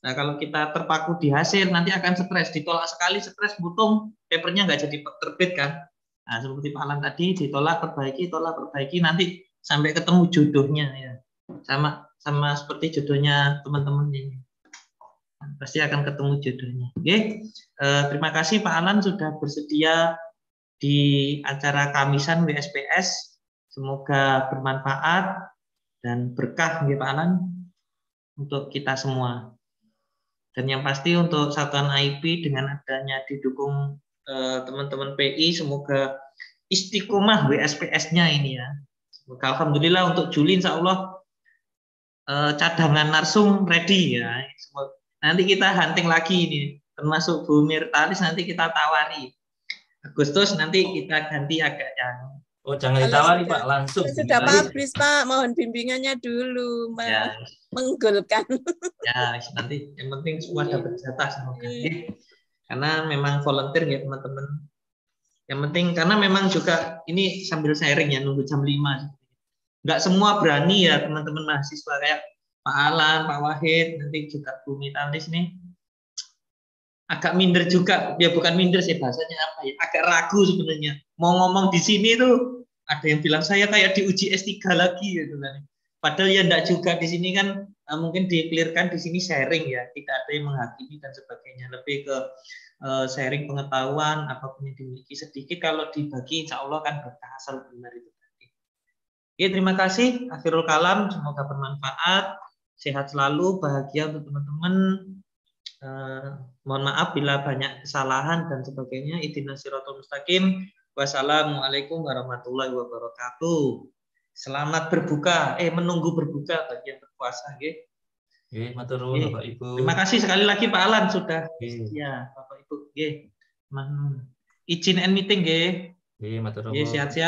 Nah, kalau kita terpaku di hasil, nanti akan stres. Ditolak sekali, stres, butung, papernya nggak jadi terbit, kan? Nah, seperti Pak Alan tadi, ditolak, perbaiki, tolak, perbaiki, nanti sampai ketemu jodohnya. Ya. Sama sama seperti jodohnya teman-teman ini. Nah, pasti akan ketemu jodohnya. Oke, eh, terima kasih Pak Alan sudah bersedia di acara Kamisan WSPS. Semoga bermanfaat dan berkah, ya, Pak Alan, untuk kita semua. Dan yang pasti untuk satuan IP dengan adanya didukung eh, teman-teman PI semoga istiqomah WSPS-nya ini ya. Semoga alhamdulillah untuk Juli insya Allah eh, cadangan narsum ready ya. Semoga, nanti kita hunting lagi ini termasuk Bu Mirtalis nanti kita tawari. Agustus nanti kita ganti agak yang Oh, jangan ditawari, Pak, langsung. Sudah publish, Pak. Mohon bimbingannya dulu, Pak. Ya. Menggolkan. Ya, nanti yang penting semua iya. dapat jatah semoga. Iya. Ya. Karena memang volunteer ya, teman-teman. Yang penting karena memang juga ini sambil sharing ya nunggu jam 5. Enggak semua berani ya teman-teman mahasiswa kayak Pak Alan, Pak Wahid, nanti juga Bumi Tantis nih agak minder juga ya bukan minder sih bahasanya apa ya agak ragu sebenarnya mau ngomong di sini tuh ada yang bilang saya kayak diuji S3 lagi gitu kan. Padahal ya enggak juga di sini kan eh, mungkin dikelirkan di sini sharing ya, tidak ada yang menghakimi dan sebagainya. Lebih ke eh, sharing pengetahuan apapun yang dimiliki sedikit kalau dibagi insya Allah kan berkah asal benar itu tadi. Ya terima kasih akhirul kalam semoga bermanfaat. Sehat selalu, bahagia untuk teman-teman. eh, mohon maaf bila banyak kesalahan dan sebagainya. Idina siratul mustaqim. Wassalamualaikum warahmatullahi wabarakatuh. Selamat berbuka, eh menunggu berbuka bagi yang berpuasa, nggih. Oke, matur nuwun Bapak Ibu. Terima kasih sekali lagi Pak Alan sudah. Ya, Bapak Ibu nggih. Izin and meeting nggih. Nggih, matur nuwun. sehat-sehat.